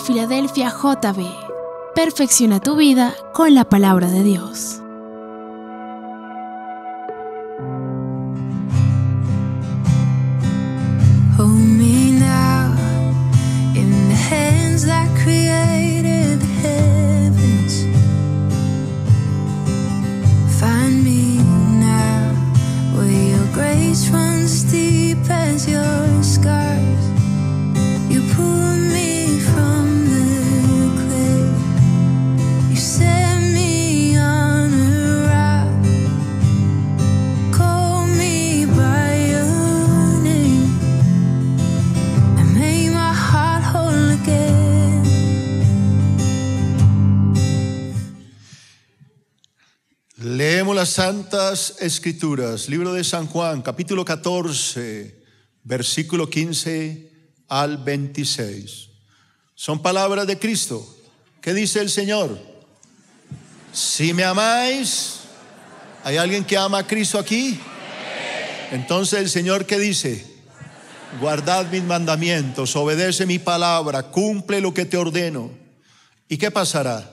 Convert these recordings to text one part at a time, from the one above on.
Filadelfia JB. Perfecciona tu vida con la palabra de Dios. las Santas Escrituras, libro de San Juan, capítulo 14, versículo 15 al 26. Son palabras de Cristo. ¿Qué dice el Señor? Si me amáis, ¿hay alguien que ama a Cristo aquí? Entonces el Señor, ¿qué dice? Guardad mis mandamientos, obedece mi palabra, cumple lo que te ordeno. ¿Y qué pasará?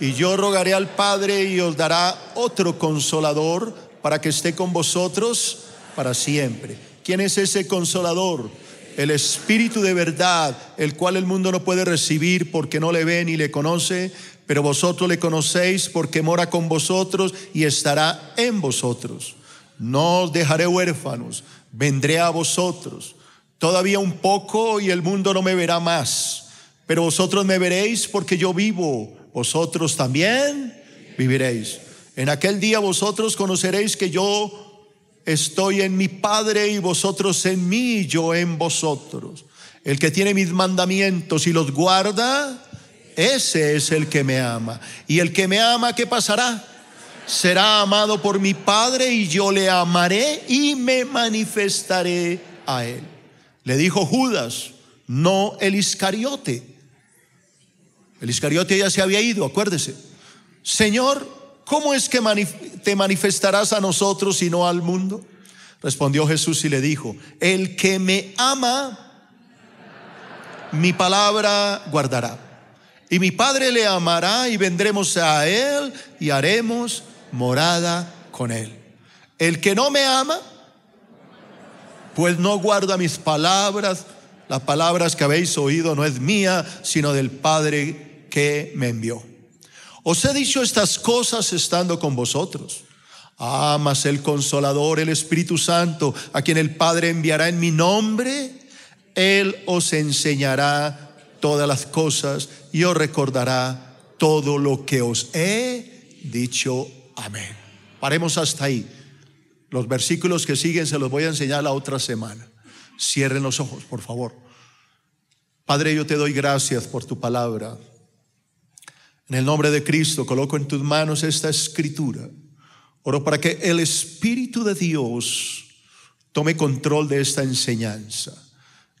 Y yo rogaré al Padre y os dará otro consolador para que esté con vosotros para siempre. ¿Quién es ese consolador? El Espíritu de verdad, el cual el mundo no puede recibir porque no le ve ni le conoce, pero vosotros le conocéis porque mora con vosotros y estará en vosotros. No os dejaré huérfanos, vendré a vosotros. Todavía un poco y el mundo no me verá más, pero vosotros me veréis porque yo vivo vosotros también viviréis. En aquel día vosotros conoceréis que yo estoy en mi Padre y vosotros en mí y yo en vosotros. El que tiene mis mandamientos y los guarda, ese es el que me ama. Y el que me ama, ¿qué pasará? Será amado por mi Padre y yo le amaré y me manifestaré a él. Le dijo Judas, no el Iscariote el Iscariote ya se había ido, acuérdese. Señor, ¿cómo es que te manifestarás a nosotros y no al mundo? Respondió Jesús y le dijo, el que me ama, mi palabra guardará. Y mi Padre le amará y vendremos a Él y haremos morada con Él. El que no me ama, pues no guarda mis palabras. Las palabras que habéis oído no es mía, sino del Padre que me envió. Os he dicho estas cosas estando con vosotros. Amas ah, el consolador, el Espíritu Santo, a quien el Padre enviará en mi nombre. Él os enseñará todas las cosas y os recordará todo lo que os he dicho. Amén. Paremos hasta ahí. Los versículos que siguen se los voy a enseñar la otra semana. Cierren los ojos, por favor. Padre, yo te doy gracias por tu palabra. En el nombre de Cristo, coloco en tus manos esta escritura. Oro para que el Espíritu de Dios tome control de esta enseñanza.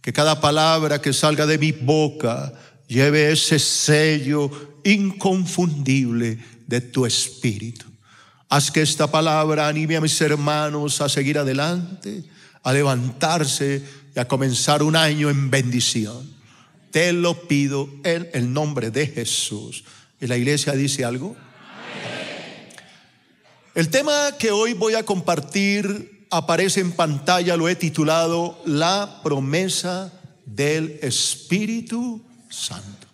Que cada palabra que salga de mi boca lleve ese sello inconfundible de tu Espíritu. Haz que esta palabra anime a mis hermanos a seguir adelante, a levantarse y a comenzar un año en bendición. Te lo pido en el nombre de Jesús. ¿Y la iglesia dice algo? El tema que hoy voy a compartir aparece en pantalla, lo he titulado La promesa del Espíritu Santo.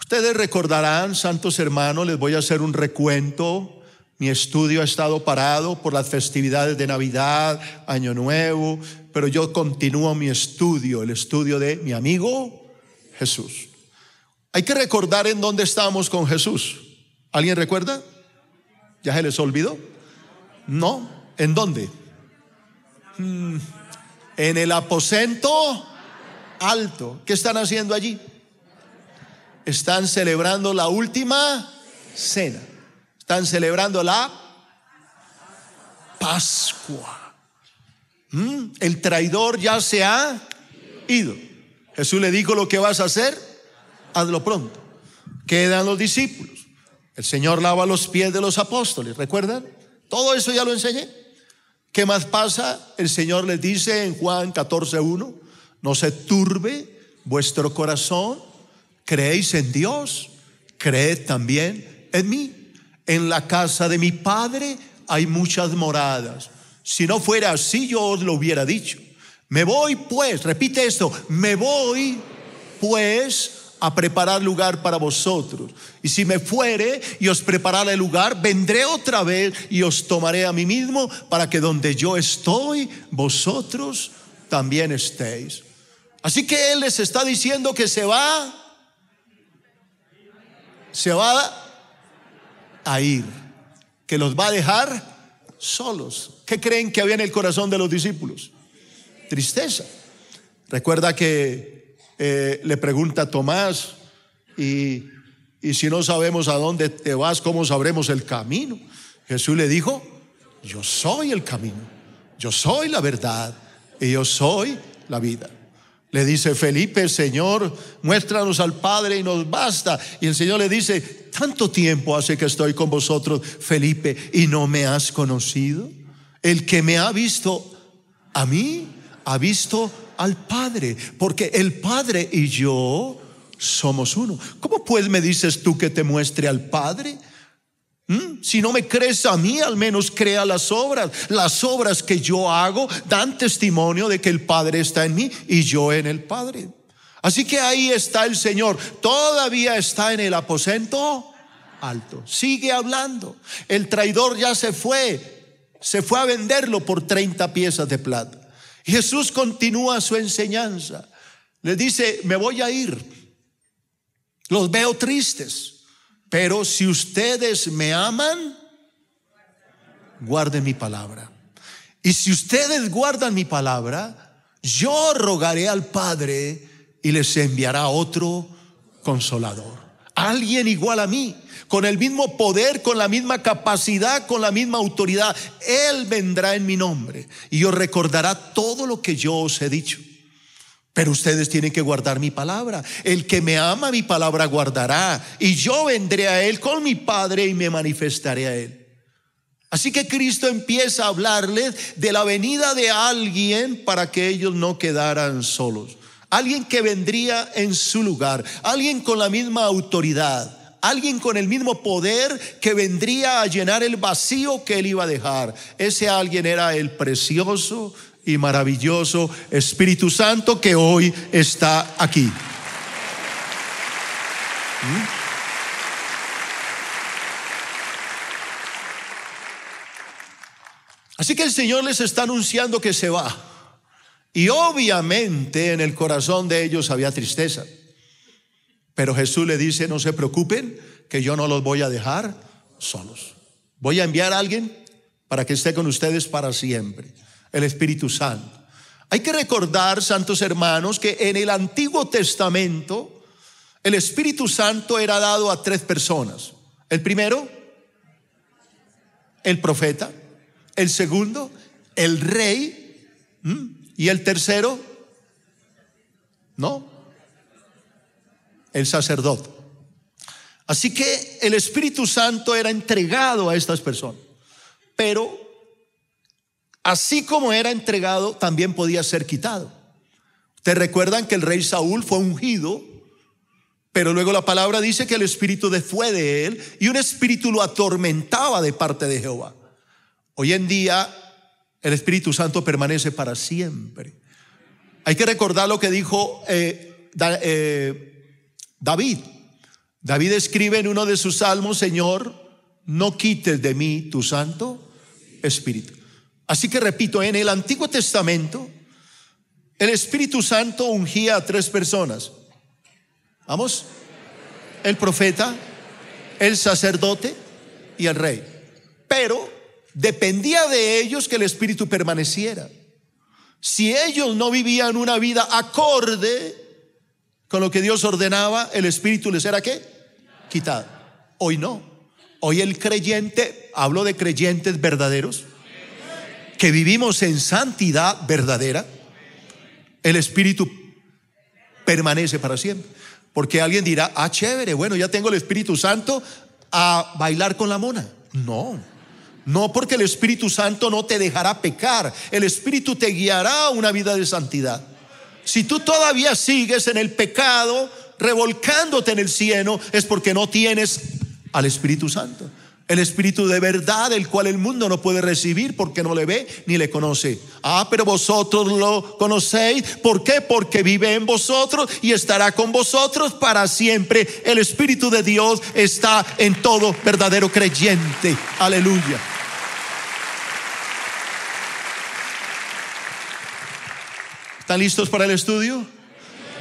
Ustedes recordarán, santos hermanos, les voy a hacer un recuento. Mi estudio ha estado parado por las festividades de Navidad, Año Nuevo, pero yo continúo mi estudio, el estudio de mi amigo Jesús. Hay que recordar en dónde estamos con Jesús. ¿Alguien recuerda? ¿Ya se les olvidó? No. ¿En dónde? Mm, en el aposento alto. ¿Qué están haciendo allí? Están celebrando la última cena. Están celebrando la Pascua. Mm, el traidor ya se ha ido. Jesús le dijo lo que vas a hacer hazlo pronto. Quedan los discípulos. El Señor lava los pies de los apóstoles, ¿recuerdan? Todo eso ya lo enseñé. ¿Qué más pasa? El Señor les dice en Juan 14:1, no se turbe vuestro corazón, creéis en Dios, creed también en mí. En la casa de mi Padre hay muchas moradas. Si no fuera así, yo os lo hubiera dicho. Me voy pues, repite esto, me voy pues a preparar lugar para vosotros. Y si me fuere y os preparara el lugar, vendré otra vez y os tomaré a mí mismo para que donde yo estoy, vosotros también estéis. Así que Él les está diciendo que se va, se va a ir, que los va a dejar solos. ¿Qué creen que había en el corazón de los discípulos? Tristeza. Recuerda que eh, le pregunta a Tomás, y, y si no sabemos a dónde te vas, ¿cómo sabremos el camino? Jesús le dijo, yo soy el camino, yo soy la verdad y yo soy la vida. Le dice Felipe, Señor, muéstranos al Padre y nos basta. Y el Señor le dice, tanto tiempo hace que estoy con vosotros, Felipe, y no me has conocido. El que me ha visto a mí, ha visto al Padre, porque el Padre y yo somos uno. ¿Cómo pues me dices tú que te muestre al Padre? ¿Mm? Si no me crees a mí, al menos crea las obras. Las obras que yo hago dan testimonio de que el Padre está en mí y yo en el Padre. Así que ahí está el Señor. Todavía está en el aposento alto. Sigue hablando. El traidor ya se fue. Se fue a venderlo por 30 piezas de plata. Jesús continúa su enseñanza. le dice, me voy a ir. Los veo tristes. Pero si ustedes me aman, guarden mi palabra. Y si ustedes guardan mi palabra, yo rogaré al Padre y les enviará otro consolador alguien igual a mí, con el mismo poder, con la misma capacidad, con la misma autoridad. Él vendrá en mi nombre y os recordará todo lo que yo os he dicho. Pero ustedes tienen que guardar mi palabra. El que me ama, mi palabra guardará. Y yo vendré a él con mi Padre y me manifestaré a él. Así que Cristo empieza a hablarles de la venida de alguien para que ellos no quedaran solos alguien que vendría en su lugar, alguien con la misma autoridad, alguien con el mismo poder que vendría a llenar el vacío que él iba a dejar. Ese alguien era el precioso y maravilloso Espíritu Santo que hoy está aquí. ¿Mm? Así que el Señor les está anunciando que se va. Y obviamente en el corazón de ellos había tristeza. Pero Jesús le dice, no se preocupen, que yo no los voy a dejar solos. Voy a enviar a alguien para que esté con ustedes para siempre, el Espíritu Santo. Hay que recordar, santos hermanos, que en el Antiguo Testamento el Espíritu Santo era dado a tres personas. El primero, el profeta. El segundo, el rey. ¿Mm? ¿Y el tercero? No. El sacerdote. Así que el Espíritu Santo era entregado a estas personas. Pero así como era entregado, también podía ser quitado. ¿Te recuerdan que el rey Saúl fue ungido? Pero luego la palabra dice que el espíritu fue de él y un espíritu lo atormentaba de parte de Jehová. Hoy en día el Espíritu Santo permanece para siempre. Hay que recordar lo que dijo eh, eh, David. David escribe en uno de sus salmos, Señor, no quites de mí tu santo espíritu. Así que repito, en el Antiguo Testamento, el Espíritu Santo ungía a tres personas. Vamos, el profeta, el sacerdote y el rey. Pero dependía de ellos que el Espíritu permaneciera. Si ellos no vivían una vida acorde con lo que Dios ordenaba, el Espíritu les era qué? Quitado. Hoy no. Hoy el creyente, hablo de creyentes verdaderos, que vivimos en santidad verdadera, el Espíritu permanece para siempre. Porque alguien dirá, ah, chévere, bueno, ya tengo el Espíritu Santo a bailar con la mona. No. No porque el Espíritu Santo no te dejará pecar, el Espíritu te guiará a una vida de santidad. Si tú todavía sigues en el pecado, revolcándote en el cielo, es porque no tienes al Espíritu Santo. El Espíritu de verdad, el cual el mundo no puede recibir porque no le ve ni le conoce. Ah, pero vosotros lo conocéis. ¿Por qué? Porque vive en vosotros y estará con vosotros para siempre. El Espíritu de Dios está en todo verdadero creyente. Aleluya. ¿Están listos para el estudio?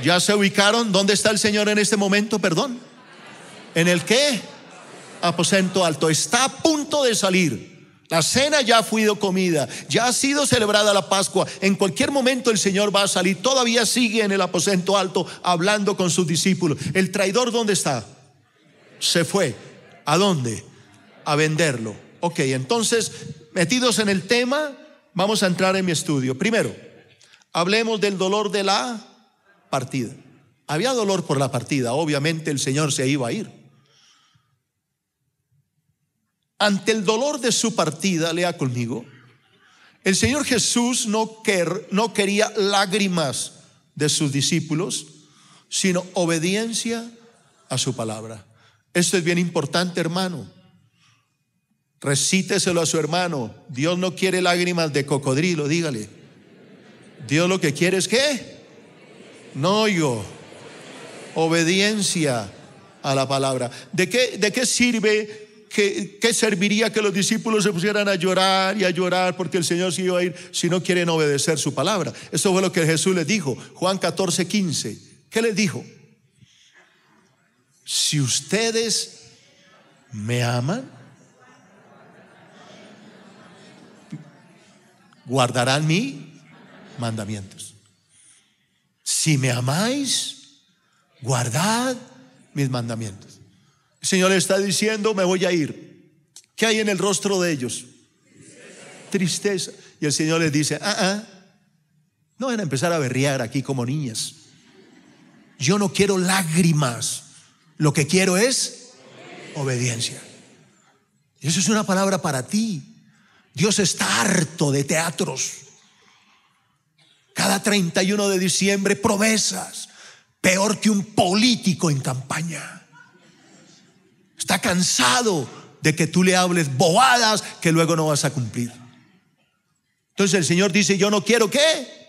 ¿Ya se ubicaron? ¿Dónde está el Señor en este momento? Perdón. ¿En el qué? Aposento alto. Está a punto de salir. La cena ya ha sido comida, ya ha sido celebrada la Pascua. En cualquier momento el Señor va a salir. Todavía sigue en el aposento alto hablando con sus discípulos. ¿El traidor dónde está? Se fue. ¿A dónde? A venderlo. Ok, entonces, metidos en el tema, vamos a entrar en mi estudio. Primero, Hablemos del dolor de la partida. Había dolor por la partida, obviamente el Señor se iba a ir. Ante el dolor de su partida, lea conmigo, el Señor Jesús no, quer, no quería lágrimas de sus discípulos, sino obediencia a su palabra. Esto es bien importante, hermano. Recíteselo a su hermano. Dios no quiere lágrimas de cocodrilo, dígale. Dios lo que quiere es que no yo. Obediencia a la palabra. ¿De qué, de qué sirve? que serviría que los discípulos se pusieran a llorar y a llorar porque el Señor se iba a ir si no quieren obedecer su palabra? Eso fue lo que Jesús les dijo. Juan 14, 15. ¿Qué les dijo? Si ustedes me aman, guardarán mi mandamientos. Si me amáis, guardad mis mandamientos. El Señor le está diciendo, me voy a ir. ¿Qué hay en el rostro de ellos? Tristeza. Y el Señor les dice, ah, ah, no van a empezar a berrear aquí como niñas. Yo no quiero lágrimas. Lo que quiero es obediencia. Y eso es una palabra para ti. Dios está harto de teatros cada 31 de diciembre promesas, peor que un político en campaña. Está cansado de que tú le hables bobadas que luego no vas a cumplir. Entonces el Señor dice, yo no quiero qué.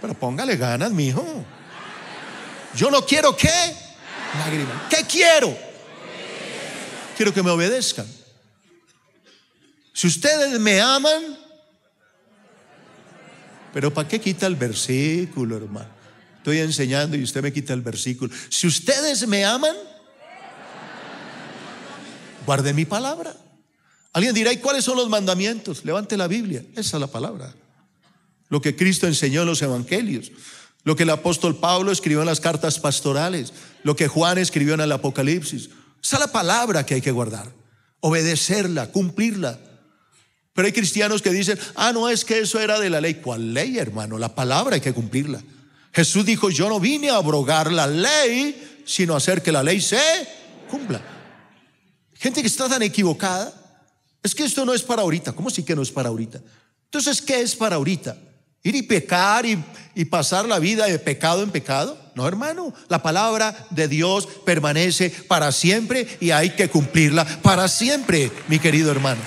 Pero póngale ganas, mi hijo. Yo no quiero qué. Lágrimas. ¿Qué quiero? Quiero que me obedezcan. Si ustedes me aman, pero ¿para qué quita el versículo, hermano? Estoy enseñando y usted me quita el versículo. Si ustedes me aman, guarde mi palabra. Alguien dirá, ¿y cuáles son los mandamientos? Levante la Biblia. Esa es la palabra. Lo que Cristo enseñó en los evangelios. Lo que el apóstol Pablo escribió en las cartas pastorales. Lo que Juan escribió en el Apocalipsis. Esa es la palabra que hay que guardar. Obedecerla, cumplirla. Pero hay cristianos que dicen, ah, no, es que eso era de la ley. ¿Cuál ley, hermano? La palabra hay que cumplirla. Jesús dijo, yo no vine a abrogar la ley, sino a hacer que la ley se cumpla. Gente que está tan equivocada, es que esto no es para ahorita. ¿Cómo sí que no es para ahorita? Entonces, ¿qué es para ahorita? Ir y pecar y, y pasar la vida de pecado en pecado. No, hermano, la palabra de Dios permanece para siempre y hay que cumplirla para siempre, mi querido hermano.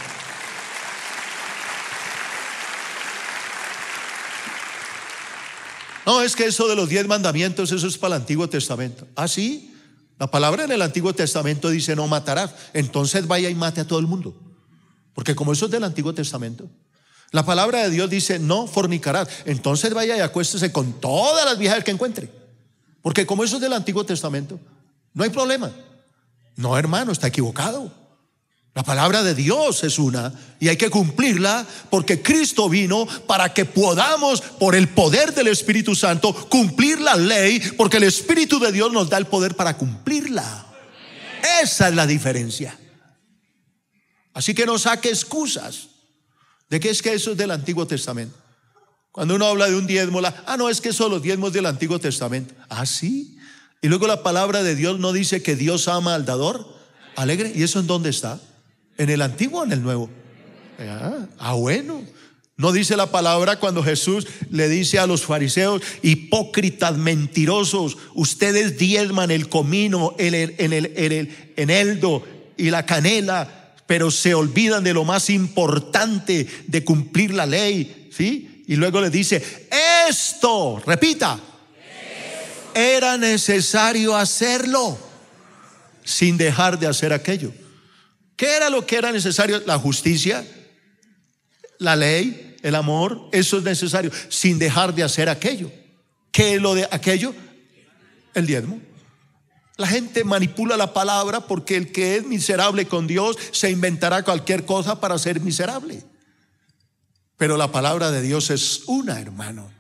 No, es que eso de los diez mandamientos, eso es para el Antiguo Testamento. ¿Ah, sí? La palabra en el Antiguo Testamento dice no matarás. Entonces vaya y mate a todo el mundo. Porque como eso es del Antiguo Testamento. La palabra de Dios dice no fornicarás. Entonces vaya y acuéstese con todas las viejas que encuentre. Porque como eso es del Antiguo Testamento, no hay problema. No, hermano, está equivocado. La palabra de Dios es una y hay que cumplirla porque Cristo vino para que podamos, por el poder del Espíritu Santo, cumplir la ley porque el Espíritu de Dios nos da el poder para cumplirla. Esa es la diferencia. Así que no saque excusas de que es que eso es del Antiguo Testamento. Cuando uno habla de un diezmo, ah, no, es que son los diezmos del Antiguo Testamento. Ah, sí. Y luego la palabra de Dios no dice que Dios ama al dador alegre. ¿Y eso en dónde está? ¿En el antiguo o en el nuevo? Ah, bueno. No dice la palabra cuando Jesús le dice a los fariseos, hipócritas, mentirosos, ustedes diezman el comino, el, el, el eneldo y la canela, pero se olvidan de lo más importante, de cumplir la ley, ¿sí? Y luego le dice, esto, repita, era necesario hacerlo sin dejar de hacer aquello. ¿Qué era lo que era necesario? La justicia, la ley, el amor, eso es necesario, sin dejar de hacer aquello. ¿Qué es lo de aquello? El diezmo. La gente manipula la palabra porque el que es miserable con Dios se inventará cualquier cosa para ser miserable. Pero la palabra de Dios es una, hermano.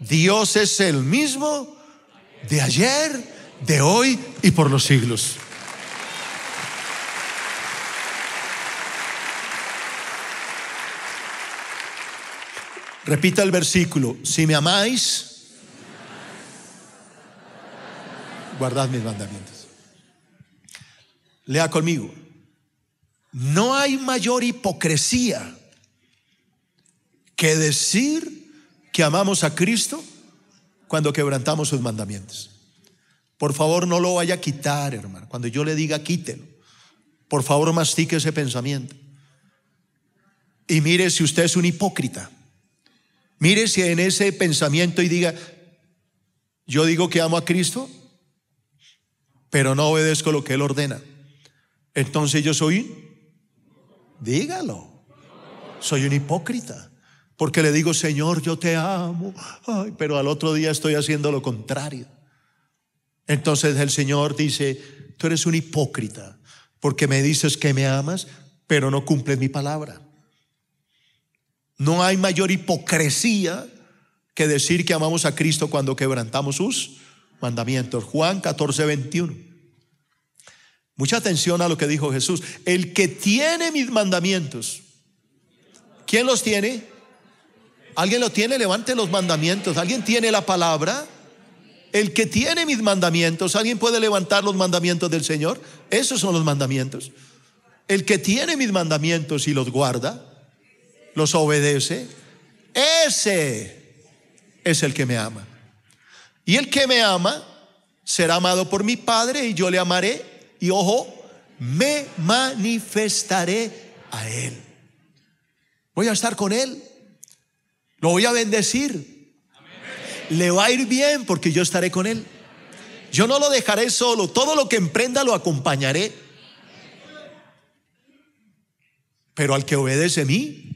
Dios es el mismo de ayer, de hoy y por los siglos. Repita el versículo, si me amáis, guardad mis mandamientos. Lea conmigo, no hay mayor hipocresía que decir que amamos a Cristo cuando quebrantamos sus mandamientos. Por favor, no lo vaya a quitar, hermano. Cuando yo le diga, quítelo. Por favor, mastique ese pensamiento. Y mire si usted es un hipócrita si en ese pensamiento y diga, yo digo que amo a Cristo, pero no obedezco lo que Él ordena. Entonces yo soy, dígalo, soy un hipócrita. Porque le digo, Señor, yo te amo, pero al otro día estoy haciendo lo contrario. Entonces el Señor dice, tú eres un hipócrita, porque me dices que me amas, pero no cumples mi palabra. No hay mayor hipocresía que decir que amamos a Cristo cuando quebrantamos sus mandamientos. Juan 14, 21. Mucha atención a lo que dijo Jesús. El que tiene mis mandamientos, ¿quién los tiene? ¿Alguien los tiene? Levante los mandamientos. ¿Alguien tiene la palabra? El que tiene mis mandamientos, ¿alguien puede levantar los mandamientos del Señor? Esos son los mandamientos. El que tiene mis mandamientos y los guarda, los obedece, ese es el que me ama. Y el que me ama será amado por mi Padre y yo le amaré y ojo, me manifestaré a Él. Voy a estar con Él. Lo voy a bendecir. Le va a ir bien porque yo estaré con Él. Yo no lo dejaré solo. Todo lo que emprenda lo acompañaré. Pero al que obedece a mí,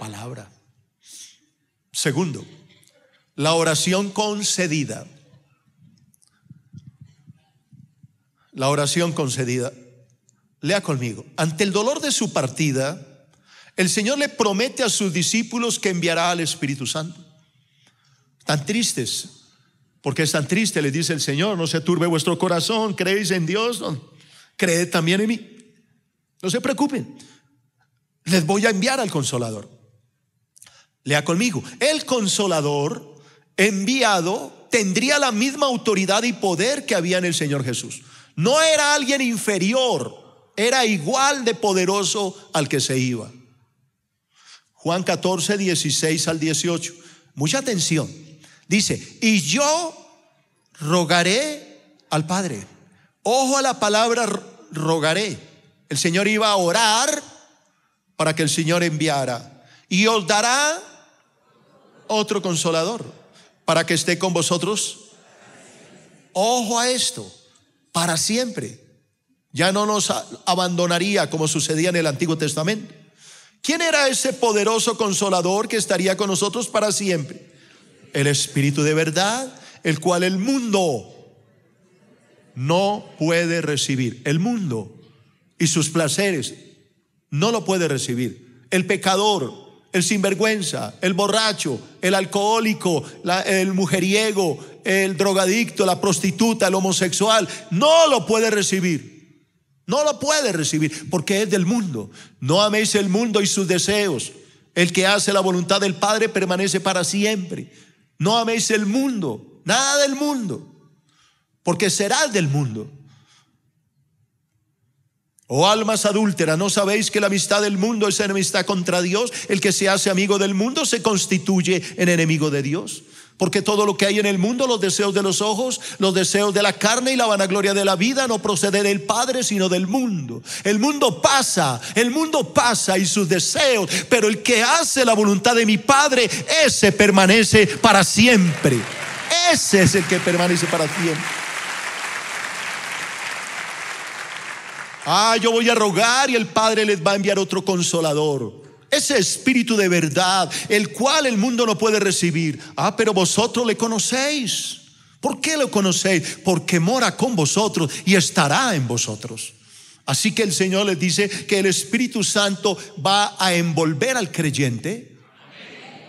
palabra. Segundo, la oración concedida. La oración concedida. Lea conmigo. Ante el dolor de su partida, el Señor le promete a sus discípulos que enviará al Espíritu Santo. están tristes, porque es tan triste, le dice el Señor, no se turbe vuestro corazón, creéis en Dios, creed también en mí. No se preocupen, les voy a enviar al consolador. Lea conmigo. El consolador enviado tendría la misma autoridad y poder que había en el Señor Jesús. No era alguien inferior, era igual de poderoso al que se iba. Juan 14, 16 al 18. Mucha atención. Dice, y yo rogaré al Padre. Ojo a la palabra rogaré. El Señor iba a orar para que el Señor enviara. Y os dará otro consolador para que esté con vosotros. Ojo a esto, para siempre. Ya no nos abandonaría como sucedía en el Antiguo Testamento. ¿Quién era ese poderoso consolador que estaría con nosotros para siempre? El Espíritu de verdad, el cual el mundo no puede recibir. El mundo y sus placeres no lo puede recibir. El pecador el sinvergüenza, el borracho, el alcohólico, el mujeriego, el drogadicto, la prostituta, el homosexual, no lo puede recibir. No lo puede recibir porque es del mundo. No améis el mundo y sus deseos. El que hace la voluntad del Padre permanece para siempre. No améis el mundo, nada del mundo, porque serás del mundo. Oh almas adúlteras, ¿no sabéis que la amistad del mundo es enemistad contra Dios? El que se hace amigo del mundo se constituye en enemigo de Dios. Porque todo lo que hay en el mundo, los deseos de los ojos, los deseos de la carne y la vanagloria de la vida, no procede del Padre, sino del mundo. El mundo pasa, el mundo pasa y sus deseos, pero el que hace la voluntad de mi Padre, ese permanece para siempre. Ese es el que permanece para siempre. Ah, yo voy a rogar y el Padre les va a enviar otro consolador. Ese espíritu de verdad, el cual el mundo no puede recibir. Ah, pero vosotros le conocéis. ¿Por qué lo conocéis? Porque mora con vosotros y estará en vosotros. Así que el Señor les dice que el Espíritu Santo va a envolver al creyente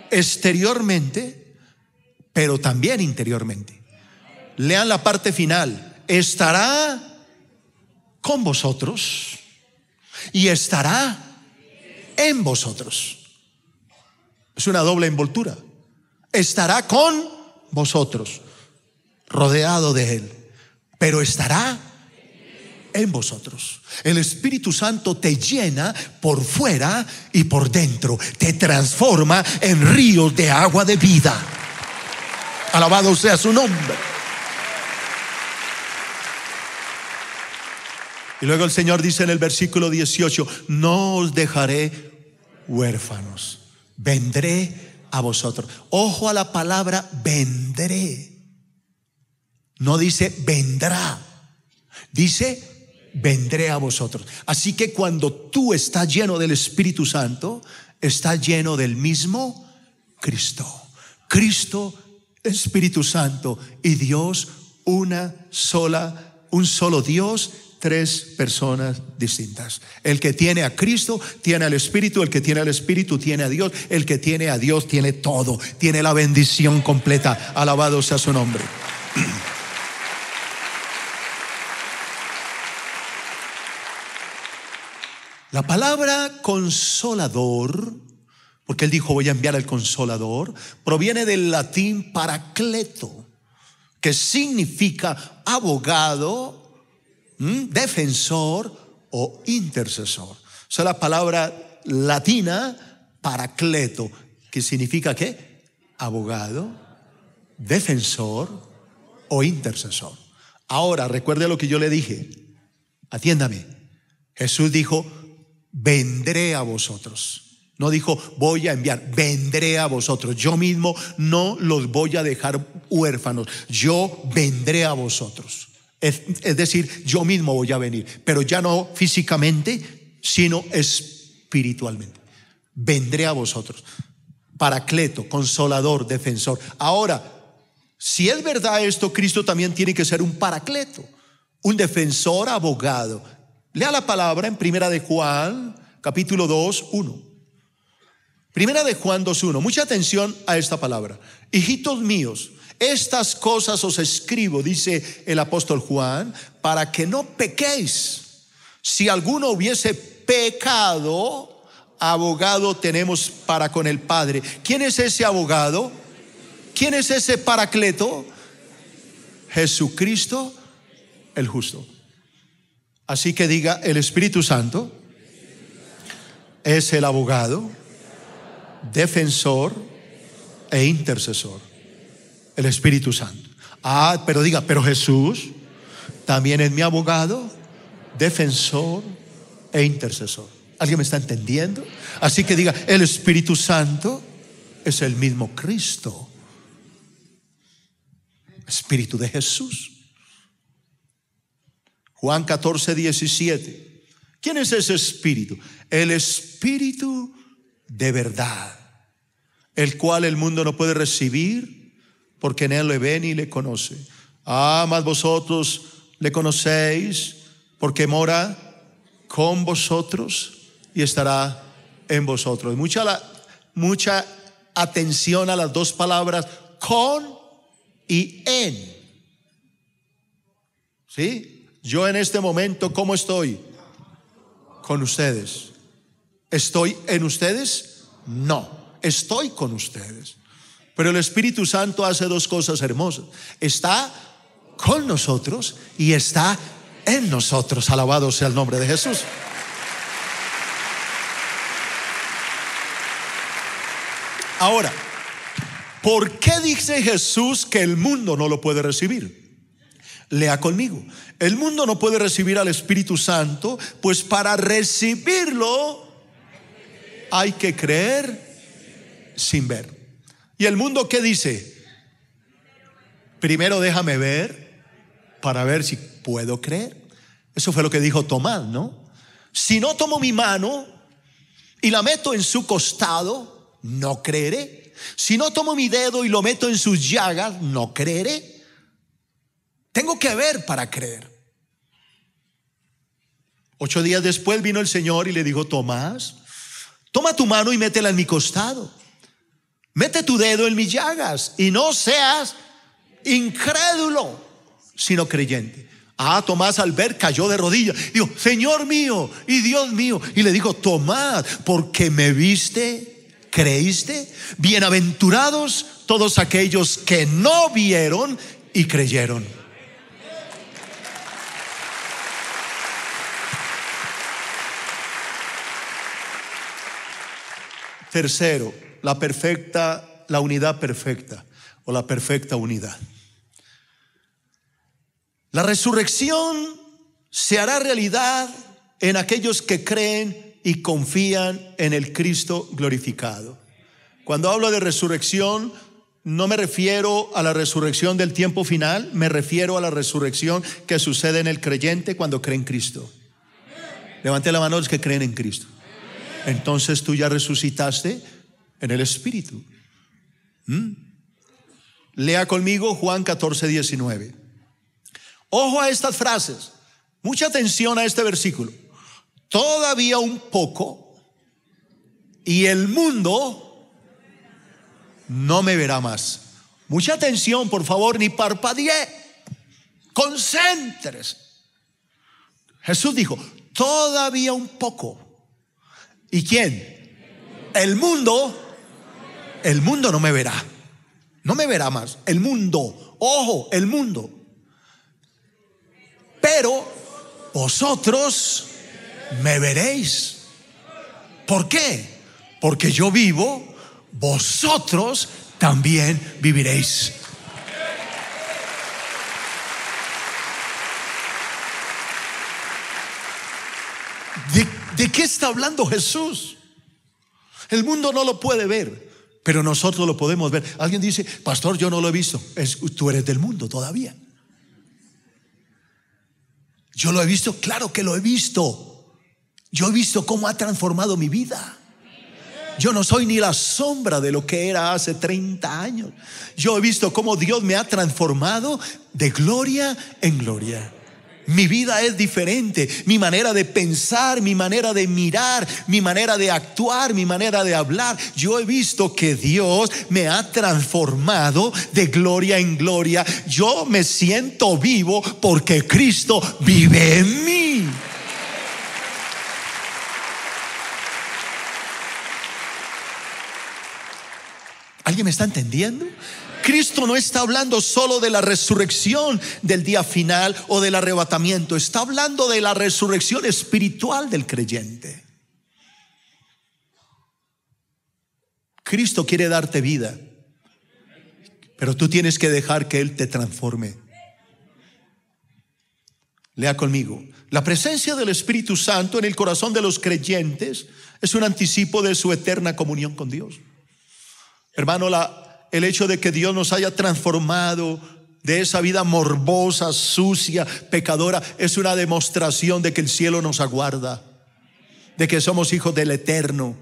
exteriormente, pero también interiormente. Lean la parte final. Estará con vosotros y estará en vosotros. Es una doble envoltura. Estará con vosotros, rodeado de Él, pero estará en vosotros. El Espíritu Santo te llena por fuera y por dentro, te transforma en ríos de agua de vida. Alabado sea su nombre. Y luego el Señor dice en el versículo 18, no os dejaré huérfanos, vendré a vosotros. Ojo a la palabra vendré. No dice vendrá, dice vendré a vosotros. Así que cuando tú estás lleno del Espíritu Santo, estás lleno del mismo Cristo. Cristo, Espíritu Santo y Dios, una sola, un solo Dios tres personas distintas. El que tiene a Cristo tiene al Espíritu, el que tiene al Espíritu tiene a Dios, el que tiene a Dios tiene todo, tiene la bendición completa. Alabado sea su nombre. La palabra consolador, porque él dijo voy a enviar al consolador, proviene del latín paracleto, que significa abogado ¿Mm? defensor o intercesor. O sea, la palabra latina paracleto, que significa qué? Abogado, defensor o intercesor. Ahora, recuerde lo que yo le dije. Atiéndame. Jesús dijo, vendré a vosotros. No dijo, voy a enviar, vendré a vosotros. Yo mismo no los voy a dejar huérfanos. Yo vendré a vosotros. Es, decir, yo mismo voy a venir, pero ya no físicamente, sino espiritualmente. Vendré a vosotros. Paracleto, consolador, defensor. Ahora, si es verdad esto, Cristo también tiene que ser un paracleto, un defensor abogado. Lea la palabra en Primera de Juan, capítulo 2, 1. Primera de Juan 2, 1. Mucha atención a esta palabra. Hijitos míos, estas cosas os escribo, dice el apóstol Juan, para que no pequéis. Si alguno hubiese pecado, abogado tenemos para con el Padre. ¿Quién es ese abogado? ¿Quién es ese paracleto? Jesucristo el justo. Así que diga, el Espíritu Santo es el abogado, defensor e intercesor. El Espíritu Santo. Ah, pero diga, pero Jesús también es mi abogado, defensor e intercesor. ¿Alguien me está entendiendo? Así que diga, el Espíritu Santo es el mismo Cristo. Espíritu de Jesús. Juan 14, 17. ¿Quién es ese espíritu? El espíritu de verdad, el cual el mundo no puede recibir porque en él le ven y le conoce. Ah, vosotros le conocéis, porque mora con vosotros y estará en vosotros. Mucha, mucha atención a las dos palabras con y en. ¿Sí? Yo en este momento, ¿cómo estoy? Con ustedes. ¿Estoy en ustedes? No, estoy con ustedes. Pero el Espíritu Santo hace dos cosas hermosas. Está con nosotros y está en nosotros. Alabado sea el nombre de Jesús. Ahora, ¿por qué dice Jesús que el mundo no lo puede recibir? Lea conmigo. El mundo no puede recibir al Espíritu Santo, pues para recibirlo hay que creer sin ver. ¿Y el mundo qué dice? Primero déjame ver para ver si puedo creer. Eso fue lo que dijo Tomás, ¿no? Si no tomo mi mano y la meto en su costado, no creeré. Si no tomo mi dedo y lo meto en sus llagas, no creeré. Tengo que ver para creer. Ocho días después vino el Señor y le dijo, Tomás, toma tu mano y métela en mi costado. Mete tu dedo en mis llagas y no seas incrédulo, sino creyente. Ah, Tomás al ver cayó de rodillas. Dijo, Señor mío y Dios mío. Y le dijo, Tomás, porque me viste, creíste. Bienaventurados todos aquellos que no vieron y creyeron. Tercero, la perfecta, la unidad perfecta o la perfecta unidad. La resurrección se hará realidad en aquellos que creen y confían en el Cristo glorificado. Cuando hablo de resurrección, no me refiero a la resurrección del tiempo final, me refiero a la resurrección que sucede en el creyente cuando cree en Cristo. Levante la mano los que creen en Cristo. Entonces tú ya resucitaste, en el Espíritu. ¿Mm? Lea conmigo Juan 14, 19. Ojo a estas frases. Mucha atención a este versículo. Todavía un poco y el mundo no me verá más. Mucha atención, por favor, ni parpadee. Concéntrese. Jesús dijo, todavía un poco. ¿Y quién? El mundo el mundo no me verá. No me verá más. El mundo. Ojo, el mundo. Pero vosotros me veréis. ¿Por qué? Porque yo vivo, vosotros también viviréis. ¿De, ¿De, qué está hablando Jesús? El mundo no lo puede ver. Pero nosotros lo podemos ver. Alguien dice, pastor, yo no lo he visto. Es, tú eres del mundo todavía. Yo lo he visto, claro que lo he visto. Yo he visto cómo ha transformado mi vida. Yo no soy ni la sombra de lo que era hace 30 años. Yo he visto cómo Dios me ha transformado de gloria en gloria. Mi vida es diferente, mi manera de pensar, mi manera de mirar, mi manera de actuar, mi manera de hablar. Yo he visto que Dios me ha transformado de gloria en gloria. Yo me siento vivo porque Cristo vive en mí. ¿Alguien me está entendiendo? Cristo no está hablando solo de la resurrección del día final o del arrebatamiento, está hablando de la resurrección espiritual del creyente. Cristo quiere darte vida, pero tú tienes que dejar que Él te transforme. Lea conmigo. La presencia del Espíritu Santo en el corazón de los creyentes es un anticipo de su eterna comunión con Dios. Hermano, la, el hecho de que Dios nos haya transformado de esa vida morbosa, sucia, pecadora, es una demostración de que el cielo nos aguarda, de que somos hijos del eterno.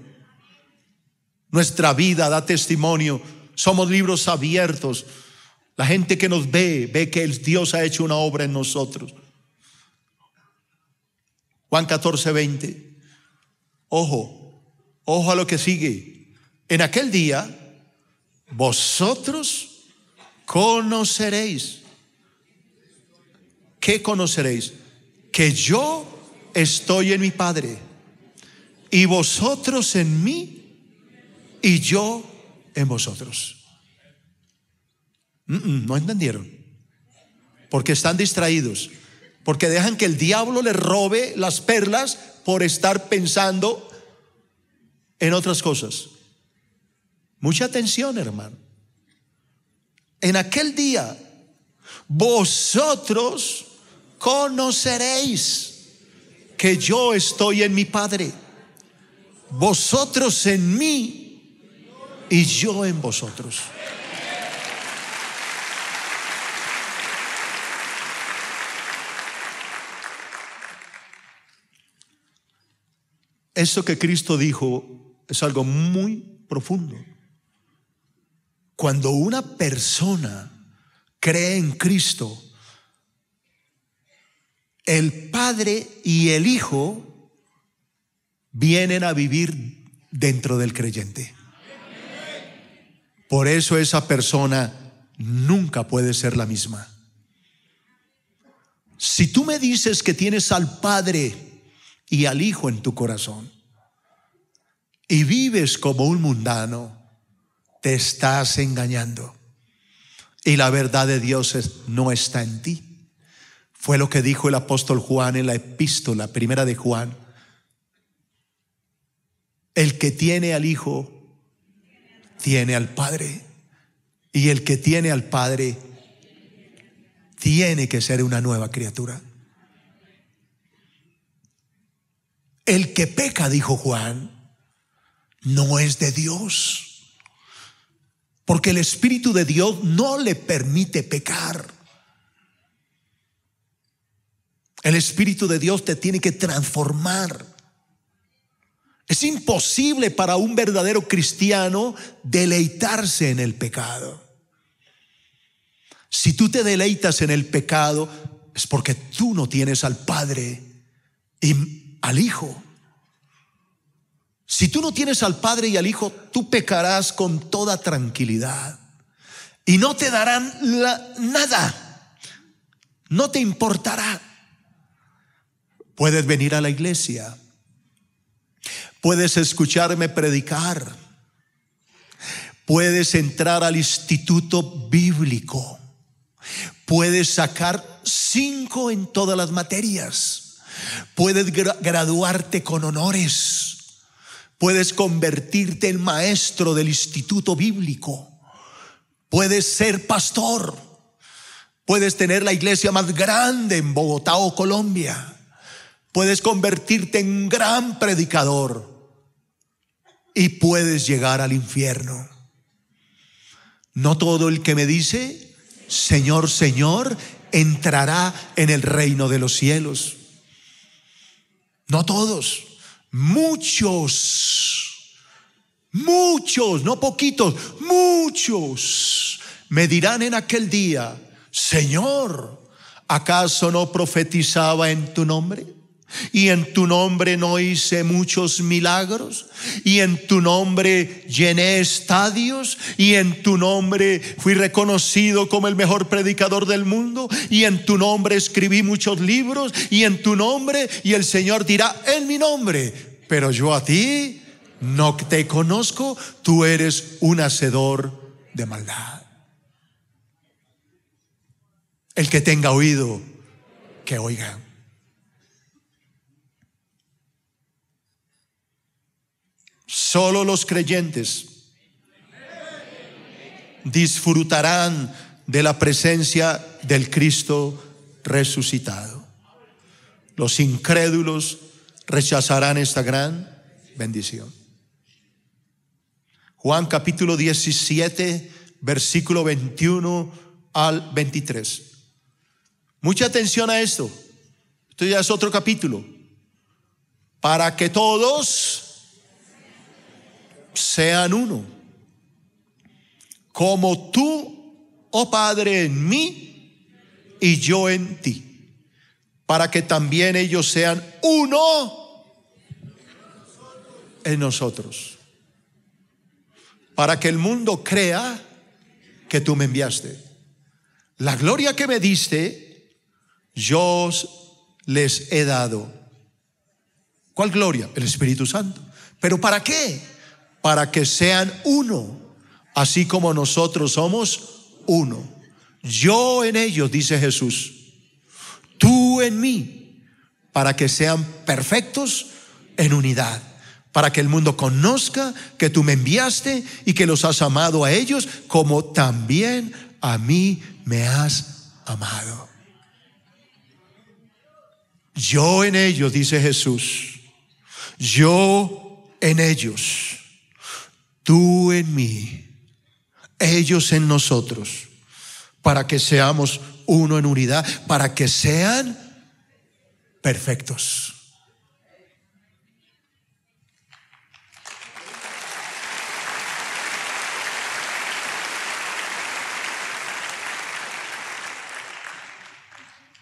Nuestra vida da testimonio, somos libros abiertos. La gente que nos ve ve que el Dios ha hecho una obra en nosotros. Juan 14, 20. Ojo, ojo a lo que sigue. En aquel día vosotros conoceréis. ¿Qué conoceréis? Que yo estoy en mi Padre y vosotros en mí y yo en vosotros. Mm, mm, no entendieron. Porque están distraídos. Porque dejan que el diablo les robe las perlas por estar pensando en otras cosas. Mucha atención, hermano. En aquel día, vosotros conoceréis que yo estoy en mi Padre, vosotros en mí y yo en vosotros. Eso que Cristo dijo es algo muy profundo. Cuando una persona cree en Cristo, el Padre y el Hijo vienen a vivir dentro del creyente. Por eso esa persona nunca puede ser la misma. Si tú me dices que tienes al Padre y al Hijo en tu corazón y vives como un mundano, te estás engañando. Y la verdad de Dios no está en ti. Fue lo que dijo el apóstol Juan en la epístola primera de Juan. El que tiene al Hijo, tiene al Padre. Y el que tiene al Padre, tiene que ser una nueva criatura. El que peca, dijo Juan, no es de Dios porque el Espíritu de Dios no le permite pecar. El Espíritu de Dios te tiene que transformar. Es imposible para un verdadero cristiano deleitarse en el pecado. Si tú te deleitas en el pecado, es porque tú no tienes al Padre y al Hijo si tú no tienes al Padre y al Hijo, tú pecarás con toda tranquilidad y no te darán nada, no te importará. Puedes venir a la iglesia, puedes escucharme predicar, puedes entrar al instituto bíblico, puedes sacar cinco en todas las materias, puedes graduarte con honores Puedes convertirte en maestro del instituto bíblico. Puedes ser pastor. Puedes tener la iglesia más grande en Bogotá o Colombia. Puedes convertirte en un gran predicador. Y puedes llegar al infierno. No todo el que me dice, Señor, Señor, entrará en el reino de los cielos. No todos muchos, muchos, no poquitos, muchos me dirán en aquel día, Señor, ¿acaso no profetizaba en tu nombre? Y en tu nombre no hice muchos milagros. Y en tu nombre llené estadios. Y en tu nombre fui reconocido como el mejor predicador del mundo. Y en tu nombre escribí muchos libros. Y en tu nombre. Y el Señor dirá, en mi nombre. Pero yo a ti no te conozco. Tú eres un hacedor de maldad. El que tenga oído, que oiga. Solo los creyentes disfrutarán de la presencia del Cristo resucitado. Los incrédulos rechazarán esta gran bendición. Juan capítulo 17, versículo 21 al 23. Mucha atención a esto. Esto ya es otro capítulo. Para que todos sean uno. Como tú, oh Padre, en mí y yo en ti. Para que también ellos sean uno en nosotros. Para que el mundo crea que tú me enviaste. La gloria que me diste, yo les he dado. ¿Cuál gloria? El Espíritu Santo. ¿Pero para qué? para que sean uno, así como nosotros somos uno. Yo en ellos, dice Jesús, tú en mí, para que sean perfectos en unidad, para que el mundo conozca que tú me enviaste y que los has amado a ellos como también a mí me has amado. Yo en ellos, dice Jesús, yo en ellos tú en mí, ellos en nosotros, para que seamos uno en unidad, para que sean perfectos.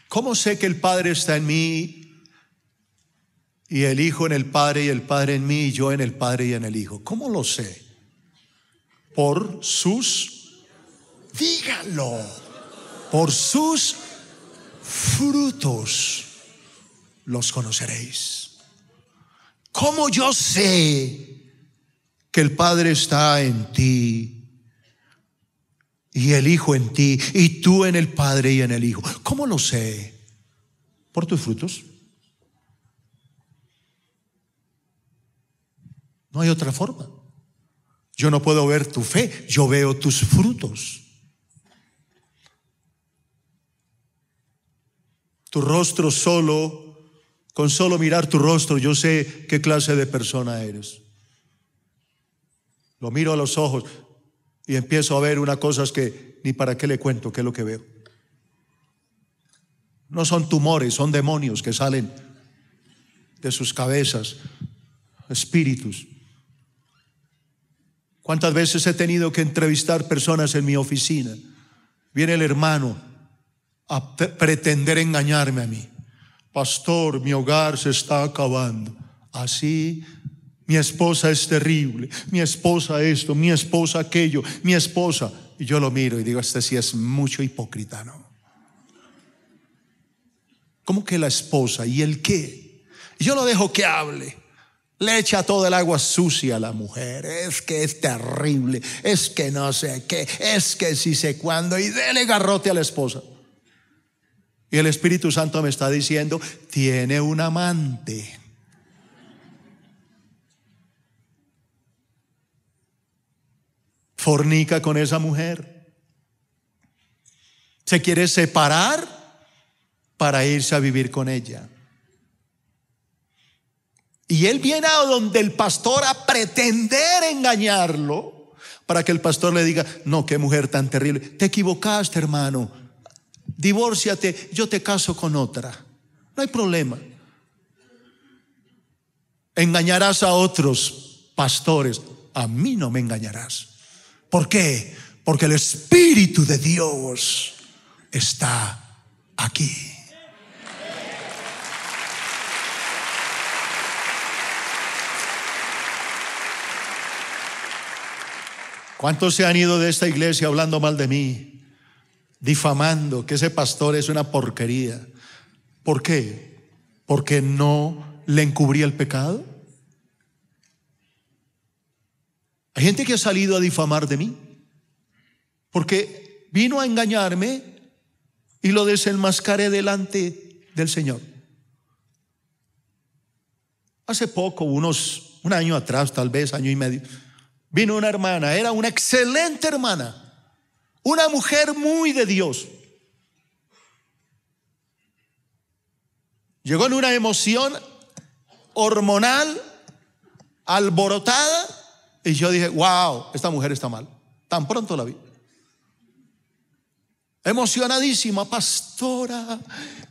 ¿Cómo sé que el Padre está en mí y el Hijo en el Padre y el Padre en mí y yo en el Padre y en el Hijo? ¿Cómo lo sé? por sus, dígalo, por sus frutos los conoceréis. ¿Cómo yo sé que el Padre está en ti y el Hijo en ti y tú en el Padre y en el Hijo? ¿Cómo lo sé? Por tus frutos. No hay otra forma. Yo no puedo ver tu fe, yo veo tus frutos. Tu rostro solo, con solo mirar tu rostro, yo sé qué clase de persona eres. Lo miro a los ojos y empiezo a ver unas cosas que ni para qué le cuento, qué es lo que veo. No son tumores, son demonios que salen de sus cabezas, espíritus. ¿Cuántas veces he tenido que entrevistar personas en mi oficina? Viene el hermano a pretender engañarme a mí. Pastor, mi hogar se está acabando. Así, mi esposa es terrible, mi esposa esto, mi esposa aquello, mi esposa. Y yo lo miro y digo, este sí es mucho hipócrita, ¿no? ¿Cómo que la esposa? ¿Y el qué? yo lo dejo que hable. Le echa todo el agua sucia a la mujer. Es que es terrible. Es que no sé qué. Es que si sé cuándo. Y dele garrote a la esposa. Y el Espíritu Santo me está diciendo, tiene un amante. Fornica con esa mujer. Se quiere separar para irse a vivir con ella. Y él viene a donde el pastor a pretender engañarlo para que el pastor le diga, no, qué mujer tan terrible. Te equivocaste, hermano. Divórciate, yo te caso con otra. No hay problema. Engañarás a otros pastores. A mí no me engañarás. ¿Por qué? Porque el Espíritu de Dios está aquí. ¿Cuántos se han ido de esta iglesia hablando mal de mí? Difamando que ese pastor es una porquería. ¿Por qué? Porque no le encubrí el pecado. Hay gente que ha salido a difamar de mí. Porque vino a engañarme y lo desenmascaré delante del Señor. Hace poco, unos, un año atrás, tal vez año y medio, vino una hermana, era una excelente hermana, una mujer muy de Dios. Llegó en una emoción hormonal, alborotada, y yo dije, wow, esta mujer está mal. Tan pronto la vi. Emocionadísima, pastora,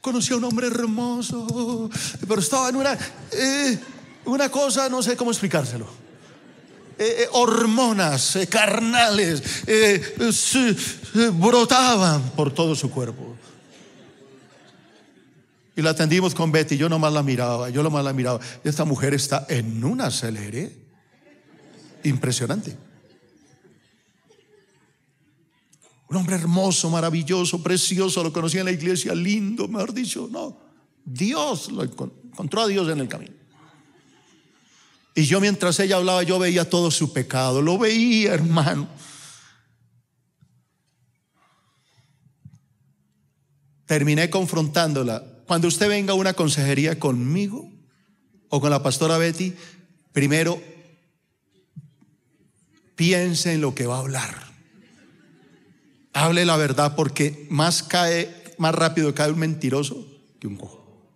conocí a un hombre hermoso, pero estaba en una, eh, una cosa, no sé cómo explicárselo. Eh, eh, hormonas eh, carnales brotaban por todo su cuerpo. Y la atendimos con Betty, yo nomás la miraba, yo nomás la miraba. Esta mujer está en un acelere impresionante. Un hombre hermoso, maravilloso, precioso, lo conocí en la iglesia, lindo, mejor dicho, no. Dios lo encontró a Dios en el camino. Y yo mientras ella hablaba, yo veía todo su pecado, lo veía, hermano. Terminé confrontándola. Cuando usted venga a una consejería conmigo o con la pastora Betty, primero piense en lo que va a hablar. Hable la verdad porque más cae, más rápido cae un mentiroso que un cojo.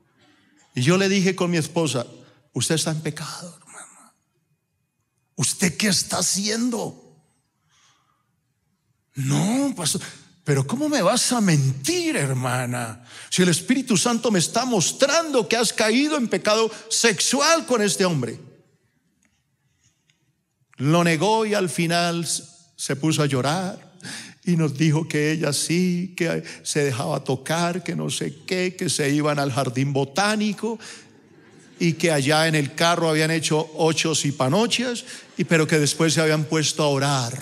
Y yo le dije con mi esposa, usted está en pecado. ¿Usted qué está haciendo? No, Pero ¿cómo me vas a mentir, hermana? Si el Espíritu Santo me está mostrando que has caído en pecado sexual con este hombre. Lo negó y al final se puso a llorar y nos dijo que ella sí, que se dejaba tocar, que no sé qué, que se iban al jardín botánico y que allá en el carro habían hecho ocho Panochas y, pero que después se habían puesto a orar.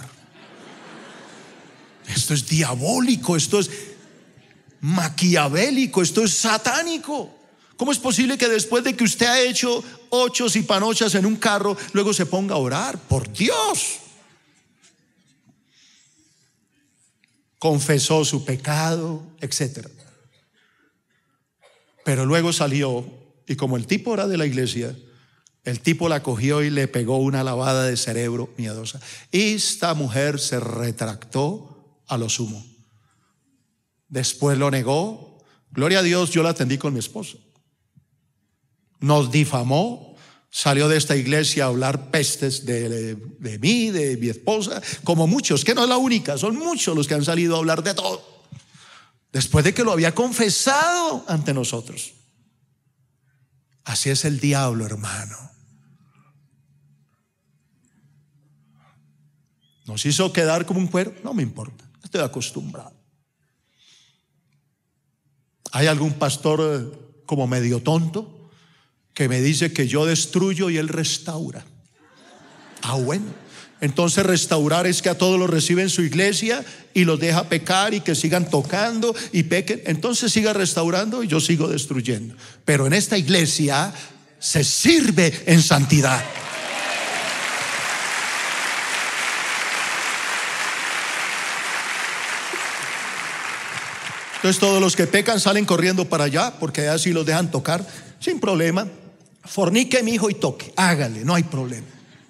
Esto es diabólico, esto es maquiavélico, esto es satánico. ¿Cómo es posible que después de que usted ha hecho ocho y panochas en un carro, luego se ponga a orar? Por Dios. Confesó su pecado, etc. Pero luego salió y como el tipo era de la iglesia, el tipo la cogió y le pegó una lavada de cerebro miedosa. Y esta mujer se retractó a lo sumo. Después lo negó. Gloria a Dios, yo la atendí con mi esposo. Nos difamó. Salió de esta iglesia a hablar pestes de, de mí, de mi esposa, como muchos, que no es la única, son muchos los que han salido a hablar de todo. Después de que lo había confesado ante nosotros. Así es el diablo, hermano. Nos hizo quedar como un cuero. No me importa, estoy acostumbrado. ¿Hay algún pastor eh, como medio tonto que me dice que yo destruyo y él restaura? Ah, bueno. Entonces restaurar es que a todos los reciben su iglesia y los deja pecar y que sigan tocando y pequen. Entonces siga restaurando y yo sigo destruyendo. Pero en esta iglesia se sirve en santidad. Entonces todos los que pecan salen corriendo para allá porque así los dejan tocar sin problema. Fornique mi hijo y toque, hágale, no hay problema.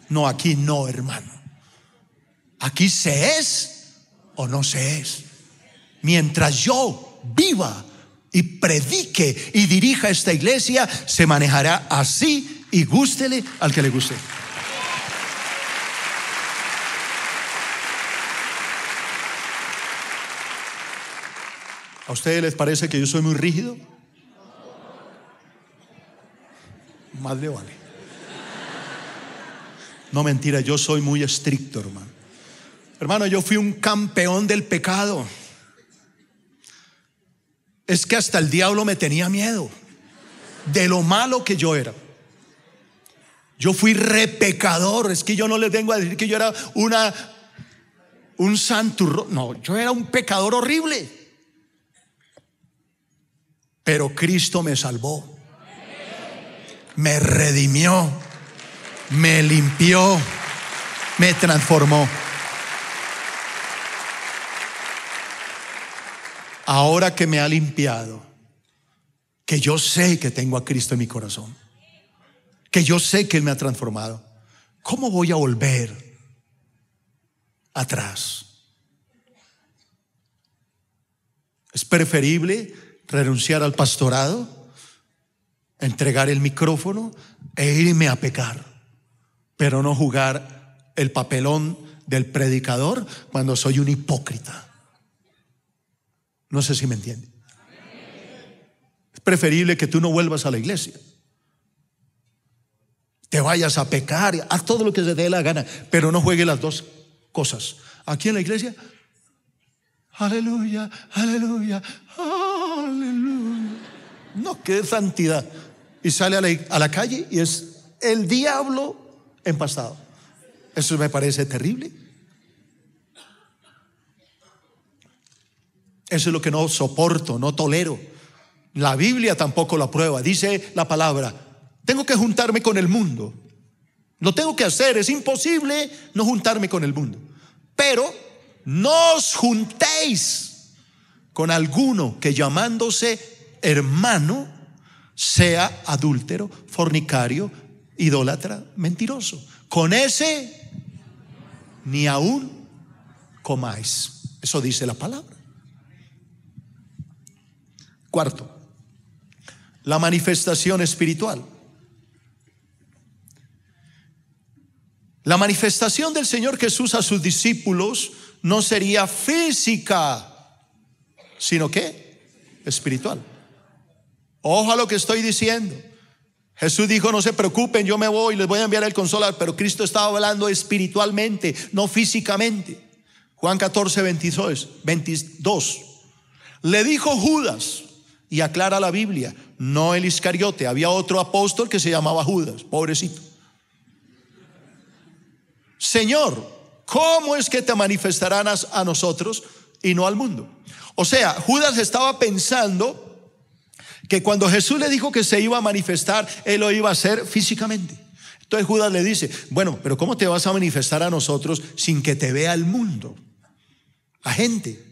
No, aquí no, hermano. Aquí se es o no se es. Mientras yo viva y predique y dirija esta iglesia, se manejará así y gústele al que le guste. ¿A ustedes les parece que yo soy muy rígido? Más le vale. No mentira, yo soy muy estricto, hermano. Hermano, yo fui un campeón del pecado. Es que hasta el diablo me tenía miedo de lo malo que yo era. Yo fui repecador. Es que yo no les vengo a decir que yo era una un santurro. No, yo era un pecador horrible. Pero Cristo me salvó. Me redimió. Me limpió. Me transformó. ahora que me ha limpiado, que yo sé que tengo a Cristo en mi corazón, que yo sé que Él me ha transformado, ¿cómo voy a volver atrás? Es preferible renunciar al pastorado, entregar el micrófono e irme a pecar, pero no jugar el papelón del predicador cuando soy un hipócrita. No sé si me entiende. Es preferible que tú no vuelvas a la iglesia. Te vayas a pecar, haz todo lo que se te dé la gana, pero no juegue las dos cosas. Aquí en la iglesia, aleluya, aleluya, aleluya. No, qué santidad. Y sale a la, calle y es el diablo pasado Eso me parece terrible. Eso es lo que no soporto, no tolero. La Biblia tampoco lo aprueba. Dice la palabra, tengo que juntarme con el mundo. Lo tengo que hacer, es imposible no juntarme con el mundo. Pero no os juntéis con alguno que llamándose hermano sea adúltero, fornicario, idólatra, mentiroso. Con ese ni aún comáis. Eso dice la palabra. Cuarto, la manifestación espiritual. La manifestación del Señor Jesús a sus discípulos no sería física, sino que espiritual. Ojo lo que estoy diciendo. Jesús dijo, no se preocupen, yo me voy, les voy a enviar el consolar pero Cristo estaba hablando espiritualmente, no físicamente. Juan 14, 22. Le dijo Judas, y aclara la Biblia, no el Iscariote, había otro apóstol que se llamaba Judas, pobrecito. Señor, ¿cómo es que te manifestarás a nosotros y no al mundo? O sea, Judas estaba pensando que cuando Jesús le dijo que se iba a manifestar, él lo iba a hacer físicamente. Entonces Judas le dice, bueno, pero ¿cómo te vas a manifestar a nosotros sin que te vea el mundo? a gente.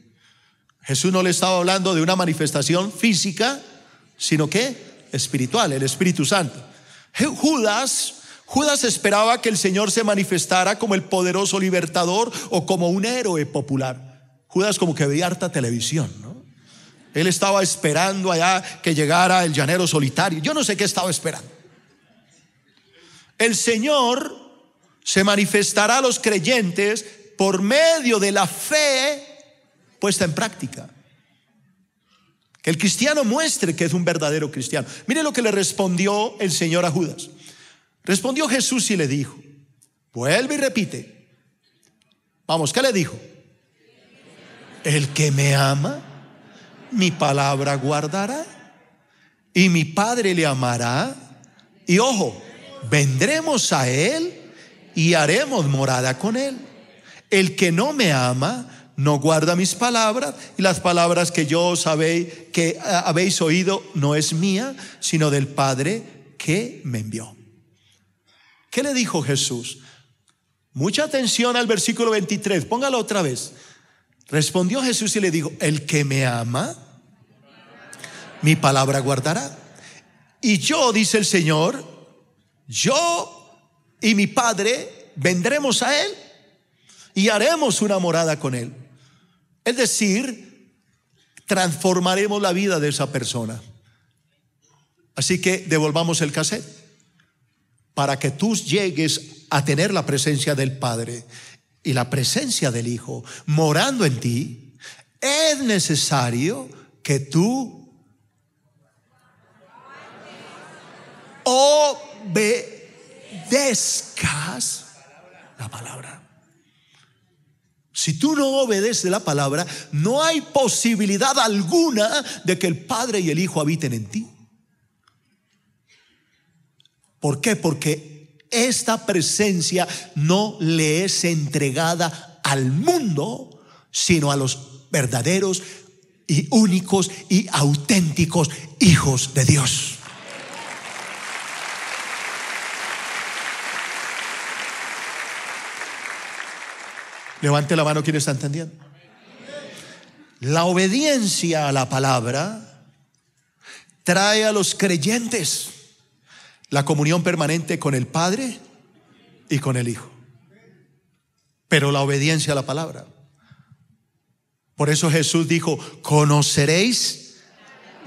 Jesús no le estaba hablando de una manifestación física, sino que espiritual, el Espíritu Santo. Judas, Judas esperaba que el Señor se manifestara como el poderoso libertador o como un héroe popular. Judas como que veía harta televisión, ¿no? Él estaba esperando allá que llegara el llanero solitario. Yo no sé qué estaba esperando. El Señor se manifestará a los creyentes por medio de la fe puesta en práctica. Que el cristiano muestre que es un verdadero cristiano. Mire lo que le respondió el Señor a Judas. Respondió Jesús y le dijo, vuelve y repite. Vamos, ¿qué le dijo? El que me ama, mi palabra guardará y mi Padre le amará. Y ojo, vendremos a Él y haremos morada con Él. El que no me ama, no guarda mis palabras, y las palabras que yo sabéis que eh, habéis oído no es mía, sino del Padre que me envió. ¿Qué le dijo Jesús? Mucha atención al versículo 23, póngalo otra vez. Respondió Jesús y le dijo, el que me ama, mi palabra guardará. Y yo, dice el Señor, yo y mi Padre vendremos a Él y haremos una morada con Él. Es decir, transformaremos la vida de esa persona. Así que devolvamos el cassette para que tú llegues a tener la presencia del Padre y la presencia del Hijo morando en ti. Es necesario que tú obedezcas la palabra. Si tú no obedeces la palabra, no hay posibilidad alguna de que el Padre y el Hijo habiten en ti. ¿Por qué? Porque esta presencia no le es entregada al mundo, sino a los verdaderos y únicos y auténticos hijos de Dios. Levante la mano quien está entendiendo. La obediencia a la palabra trae a los creyentes la comunión permanente con el Padre y con el Hijo. Pero la obediencia a la palabra. Por eso Jesús dijo, conoceréis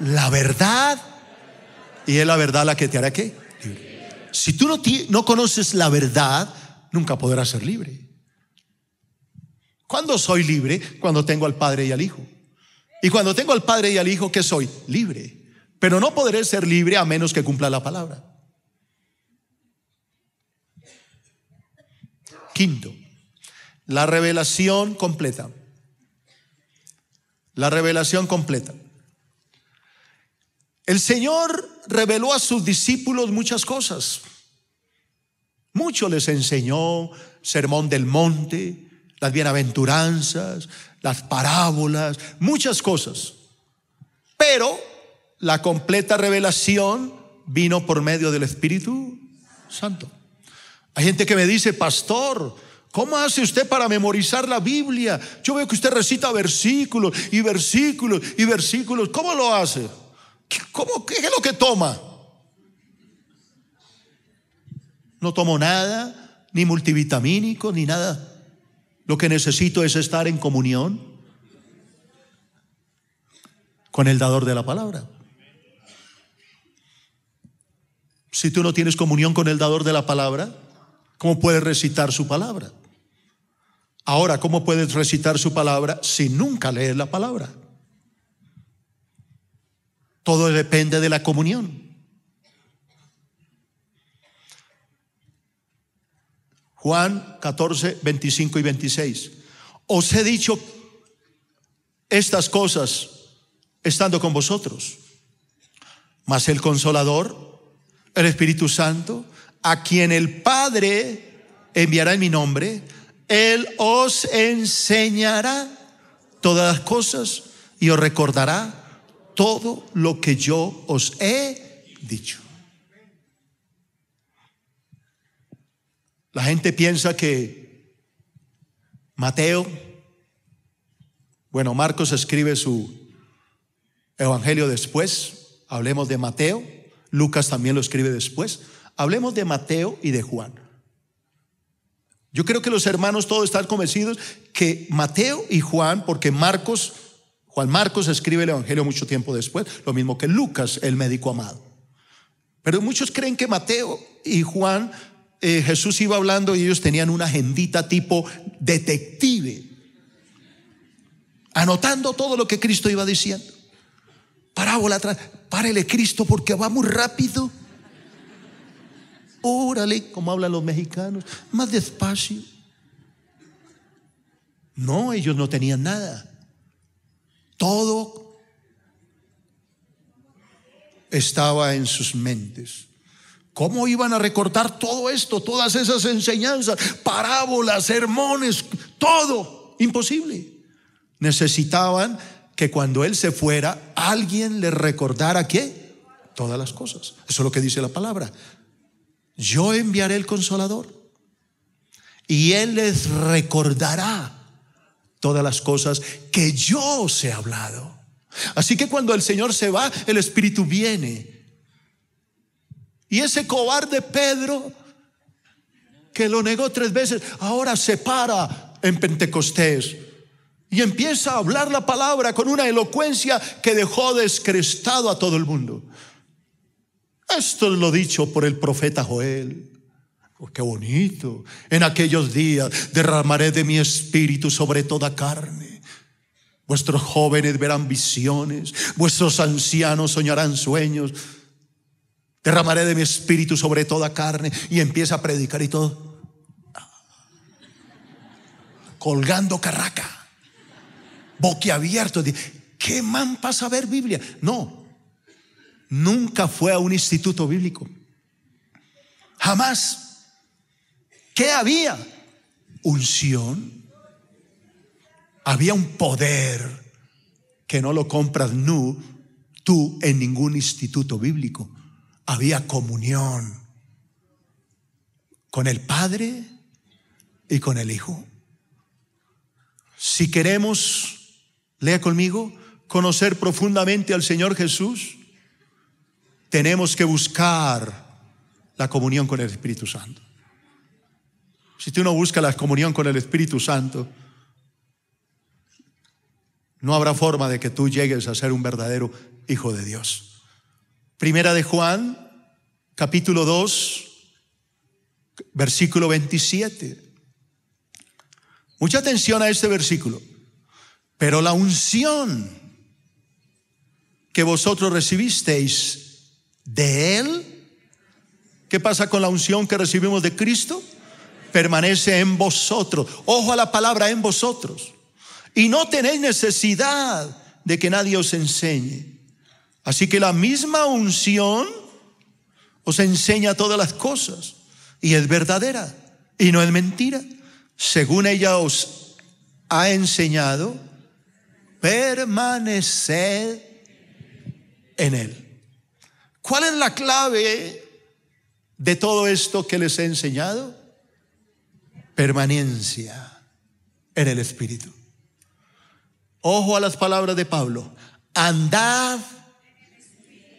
la verdad y es la verdad la que te hará qué? Si tú no, no conoces la verdad, nunca podrás ser libre. ¿Cuándo soy libre? Cuando tengo al Padre y al Hijo. Y cuando tengo al Padre y al Hijo, ¿qué soy? Libre. Pero no podré ser libre a menos que cumpla la palabra. Quinto, la revelación completa. La revelación completa. El Señor reveló a sus discípulos muchas cosas. Mucho les enseñó, sermón del monte, las bienaventuranzas, las parábolas, muchas cosas. Pero la completa revelación vino por medio del Espíritu Santo. Hay gente que me dice, pastor, ¿Cómo hace usted para memorizar la Biblia? Yo veo que usted recita versículos y versículos y versículos. ¿Cómo lo hace? ¿Cómo, ¿Qué es lo que toma? No tomo nada, ni multivitamínico, ni nada. Lo que necesito es estar en comunión con el dador de la palabra. Si tú no tienes comunión con el dador de la palabra, ¿cómo puedes recitar su palabra? Ahora, ¿cómo puedes recitar su palabra si nunca lees la palabra? Todo depende de la comunión. Juan 14, 25 y 26. Os he dicho estas cosas estando con vosotros. Mas el consolador, el Espíritu Santo, a quien el Padre enviará en mi nombre, Él os enseñará todas las cosas y os recordará todo lo que yo os he dicho. La gente piensa que Mateo, bueno, Marcos escribe su evangelio después, hablemos de Mateo, Lucas también lo escribe después, hablemos de Mateo y de Juan. Yo creo que los hermanos todos están convencidos que Mateo y Juan, porque Marcos, Juan Marcos escribe el Evangelio mucho tiempo después, lo mismo que Lucas, el médico amado. Pero muchos creen que Mateo y Juan eh, Jesús iba hablando y ellos tenían una agendita tipo detective, anotando todo lo que Cristo iba diciendo. Parábola, párele Cristo porque va muy rápido. Órale, como hablan los mexicanos, más despacio. No, ellos no tenían nada. Todo estaba en sus mentes. ¿Cómo iban a recortar todo esto, todas esas enseñanzas, parábolas, sermones, todo? Imposible. Necesitaban que cuando él se fuera, alguien le recordara qué? Todas las cosas. Eso es lo que dice la palabra. Yo enviaré el consolador y él les recordará todas las cosas que yo os he hablado. Así que cuando el Señor se va, el Espíritu viene y ese cobarde Pedro, que lo negó tres veces, ahora se para en Pentecostés y empieza a hablar la palabra con una elocuencia que dejó descrestado a todo el mundo. Esto es lo dicho por el profeta Joel. Oh, qué bonito. En aquellos días derramaré de mi espíritu sobre toda carne. Vuestros jóvenes verán visiones, vuestros ancianos soñarán sueños. Derramaré de mi espíritu sobre toda carne y empieza a predicar y todo. Colgando carraca, boquiabierto. ¿Qué man pasa a ver Biblia? No, nunca fue a un instituto bíblico. Jamás. ¿Qué había? Unción. Había un poder que no lo compras tú en ningún instituto bíblico había comunión con el Padre y con el Hijo. Si queremos, lea conmigo, conocer profundamente al Señor Jesús, tenemos que buscar la comunión con el Espíritu Santo. Si tú no buscas la comunión con el Espíritu Santo, no habrá forma de que tú llegues a ser un verdadero hijo de Dios. Primera de Juan, capítulo 2, versículo 27. Mucha atención a este versículo. Pero la unción que vosotros recibisteis de Él, ¿qué pasa con la unción que recibimos de Cristo? Permanece en vosotros. Ojo a la palabra en vosotros. Y no tenéis necesidad de que nadie os enseñe, Así que la misma unción os enseña todas las cosas y es verdadera y no es mentira. Según ella os ha enseñado, permaneced en él. ¿Cuál es la clave de todo esto que les he enseñado? Permanencia en el Espíritu. Ojo a las palabras de Pablo. Andad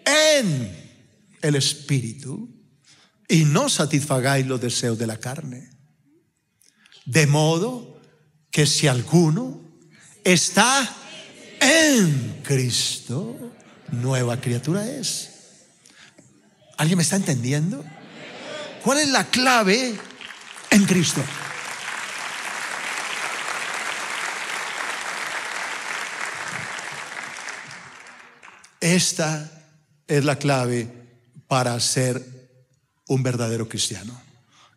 en el Espíritu y no satisfagáis los deseos de la carne. De modo que si alguno está en Cristo, nueva criatura es. ¿Alguien me está entendiendo? ¿Cuál es la clave en Cristo? Esta es la clave para ser un verdadero cristiano.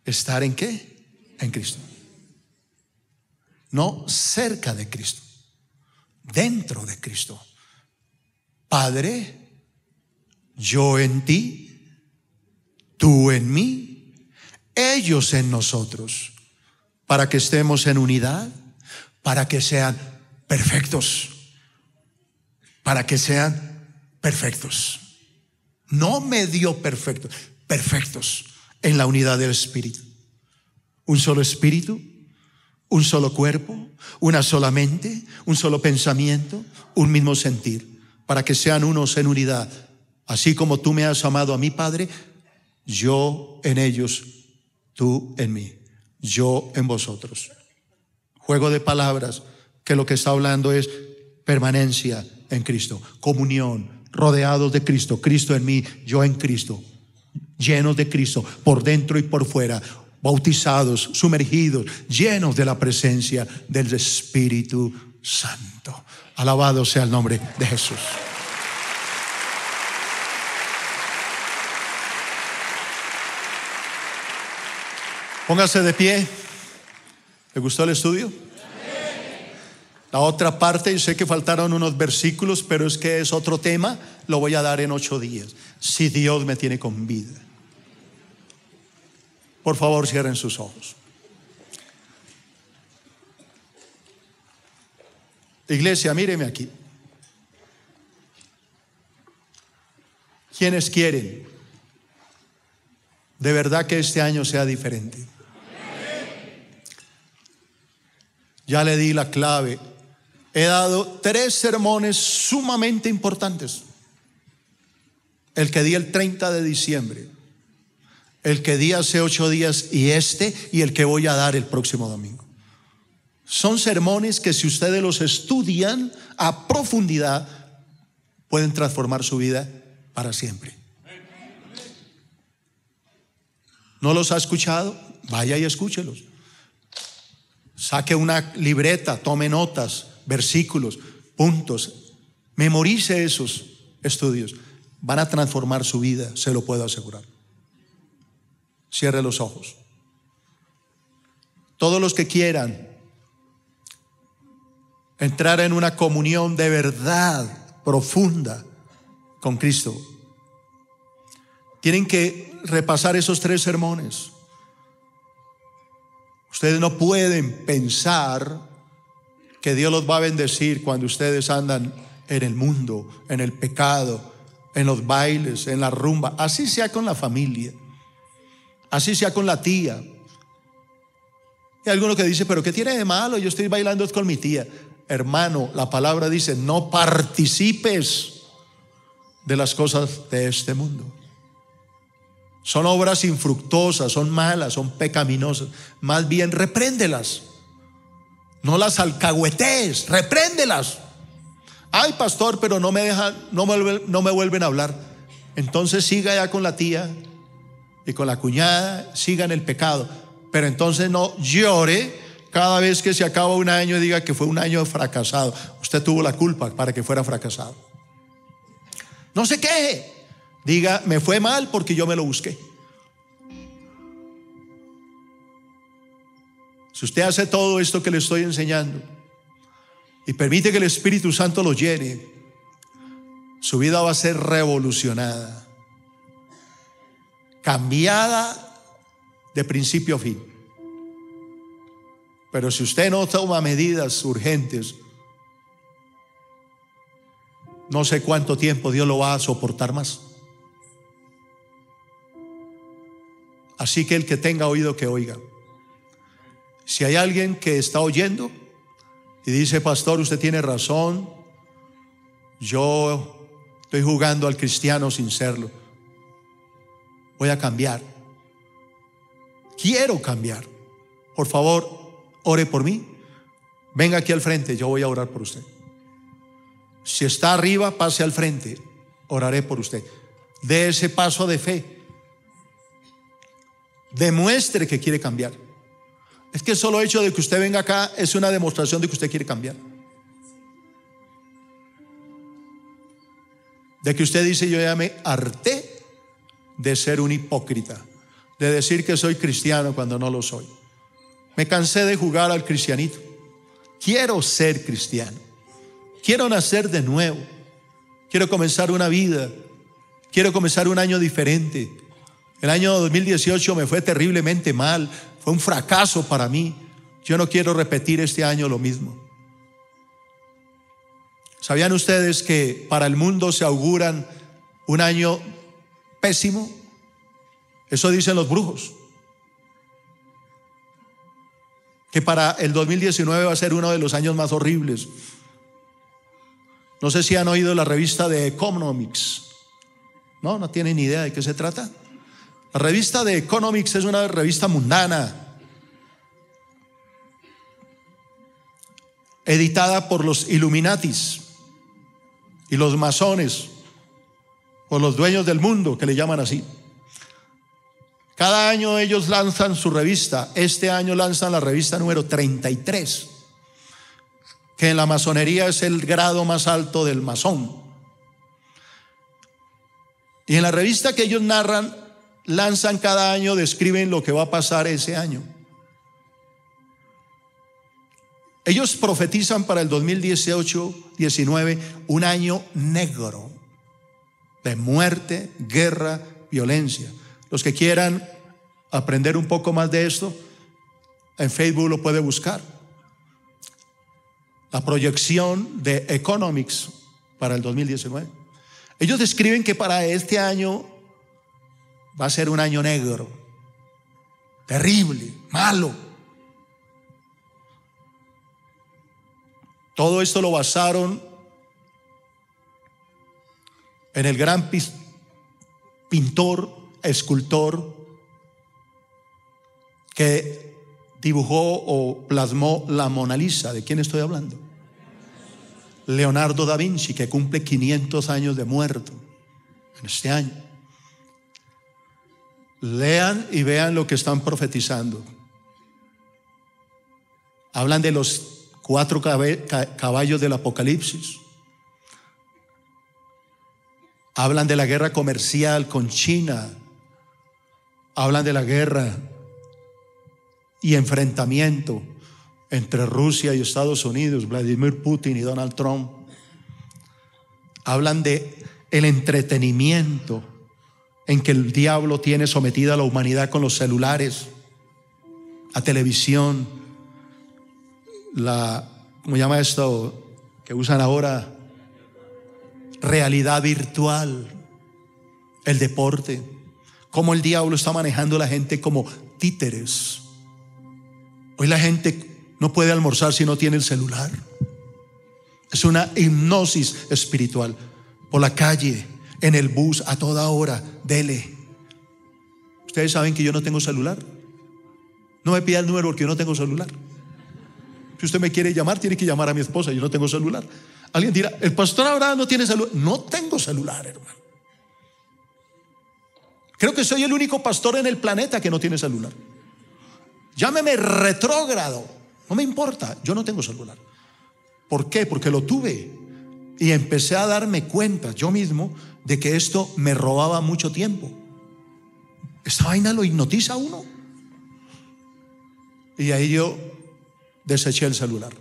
¿Estar en qué? En Cristo. No cerca de Cristo, dentro de Cristo. Padre, yo en ti, tú en mí, ellos en nosotros, para que estemos en unidad, para que sean perfectos, para que sean perfectos. No me dio perfectos, perfectos en la unidad del Espíritu. Un solo Espíritu, un solo cuerpo, una sola mente, un solo pensamiento, un mismo sentir, para que sean unos en unidad. Así como tú me has amado a mi Padre, yo en ellos, tú en mí, yo en vosotros. Juego de palabras, que lo que está hablando es permanencia en Cristo, comunión, rodeados de Cristo, Cristo en mí, yo en Cristo, llenos de Cristo, por dentro y por fuera, bautizados, sumergidos, llenos de la presencia del Espíritu Santo. Alabado sea el nombre de Jesús. Póngase de pie. ¿Te gustó el estudio? La otra parte, Yo sé que faltaron unos versículos, pero es que es otro tema, lo voy a dar en ocho días, si Dios me tiene con vida. Por favor, cierren sus ojos. Iglesia, míreme aquí. Quienes quieren? De verdad que este año sea diferente. Ya le di la clave he dado tres sermones sumamente importantes. El que di el 30 de diciembre, el que di hace ocho días y este y el que voy a dar el próximo domingo. Son sermones que si ustedes los estudian a profundidad, pueden transformar su vida para siempre. ¿No los ha escuchado? Vaya y escúchelos. Saque una libreta, tome notas, versículos, puntos. Memorice esos estudios. Van a transformar su vida, se lo puedo asegurar. Cierre los ojos. Todos los que quieran entrar en una comunión de verdad profunda con Cristo, tienen que repasar esos tres sermones. Ustedes no pueden pensar que Dios los va a bendecir cuando ustedes andan en el mundo, en el pecado, en los bailes, en la rumba, así sea con la familia, así sea con la tía. Y alguno que dice, pero ¿qué tiene de malo? Yo estoy bailando con mi tía. Hermano, la palabra dice, no participes de las cosas de este mundo. Son obras infructuosas, son malas, son pecaminosas. Más bien, repréndelas. No las alcahuetees, repréndelas. Ay, pastor, pero no me dejan, no me, no me vuelven a hablar. Entonces siga ya con la tía y con la cuñada, siga en el pecado. Pero entonces no llore cada vez que se acaba un año y diga que fue un año fracasado. Usted tuvo la culpa para que fuera fracasado. No se queje. Diga, me fue mal porque yo me lo busqué. Si usted hace todo esto que le estoy enseñando y permite que el Espíritu Santo lo llene, su vida va a ser revolucionada, cambiada de principio a fin. Pero si usted no toma medidas urgentes, no sé cuánto tiempo Dios lo va a soportar más. Así que el que tenga oído que oiga. Si hay alguien que está oyendo y dice, pastor, usted tiene razón, yo estoy jugando al cristiano sin serlo, voy a cambiar. Quiero cambiar. Por favor, ore por mí. Venga aquí al frente, yo voy a orar por usted. Si está arriba, pase al frente, oraré por usted. De ese paso de fe. Demuestre que quiere cambiar. Es que el hecho de que usted venga acá es una demostración de que usted quiere cambiar. De que usted dice, yo ya me harté de ser un hipócrita, de decir que soy cristiano cuando no lo soy. Me cansé de jugar al cristianito. Quiero ser cristiano. Quiero nacer de nuevo. Quiero comenzar una vida. Quiero comenzar un año diferente. El año 2018 me fue terriblemente mal. Fue un fracaso para mí. Yo no quiero repetir este año lo mismo. ¿Sabían ustedes que para el mundo se auguran un año pésimo? Eso dicen los brujos. Que para el 2019 va a ser uno de los años más horribles. No sé si han oído la revista de Economics. No, no tienen idea de qué se trata. La revista de Economics es una revista mundana, editada por los Illuminatis y los masones, o los dueños del mundo, que le llaman así. Cada año ellos lanzan su revista. Este año lanzan la revista número 33, que en la masonería es el grado más alto del masón. Y en la revista que ellos narran lanzan cada año describen lo que va a pasar ese año. Ellos profetizan para el 2018-19 un año negro de muerte, guerra, violencia. Los que quieran aprender un poco más de esto, en Facebook lo puede buscar. La proyección de Economics para el 2019. Ellos describen que para este año va a ser un año negro, terrible, malo. Todo esto lo basaron en el gran pintor, escultor, que dibujó o plasmó la Mona Lisa. ¿De quién estoy hablando? Leonardo da Vinci, que cumple 500 años de muerto en este año. Lean y vean lo que están profetizando. Hablan de los cuatro caballos del Apocalipsis. Hablan de la guerra comercial con China. Hablan de la guerra y enfrentamiento entre Rusia y Estados Unidos, Vladimir Putin y Donald Trump. Hablan de el entretenimiento en que el diablo tiene sometida a la humanidad con los celulares, la televisión, la, ¿cómo llama esto? Que usan ahora, realidad virtual, el deporte, cómo el diablo está manejando a la gente como títeres. Hoy la gente no puede almorzar si no tiene el celular. Es una hipnosis espiritual por la calle en el bus, a toda hora, dele. Ustedes saben que yo no tengo celular. No me pida el número porque yo no tengo celular. Si usted me quiere llamar, tiene que llamar a mi esposa, yo no tengo celular. Alguien dirá, el pastor ahora no tiene celular. No tengo celular, hermano. Creo que soy el único pastor en el planeta que no tiene celular. Llámeme retrógrado, no me importa, yo no tengo celular. ¿Por qué? Porque lo tuve y empecé a darme cuenta yo mismo de que esto me robaba mucho tiempo. Esta vaina lo hipnotiza a uno. Y ahí yo deseché el celular.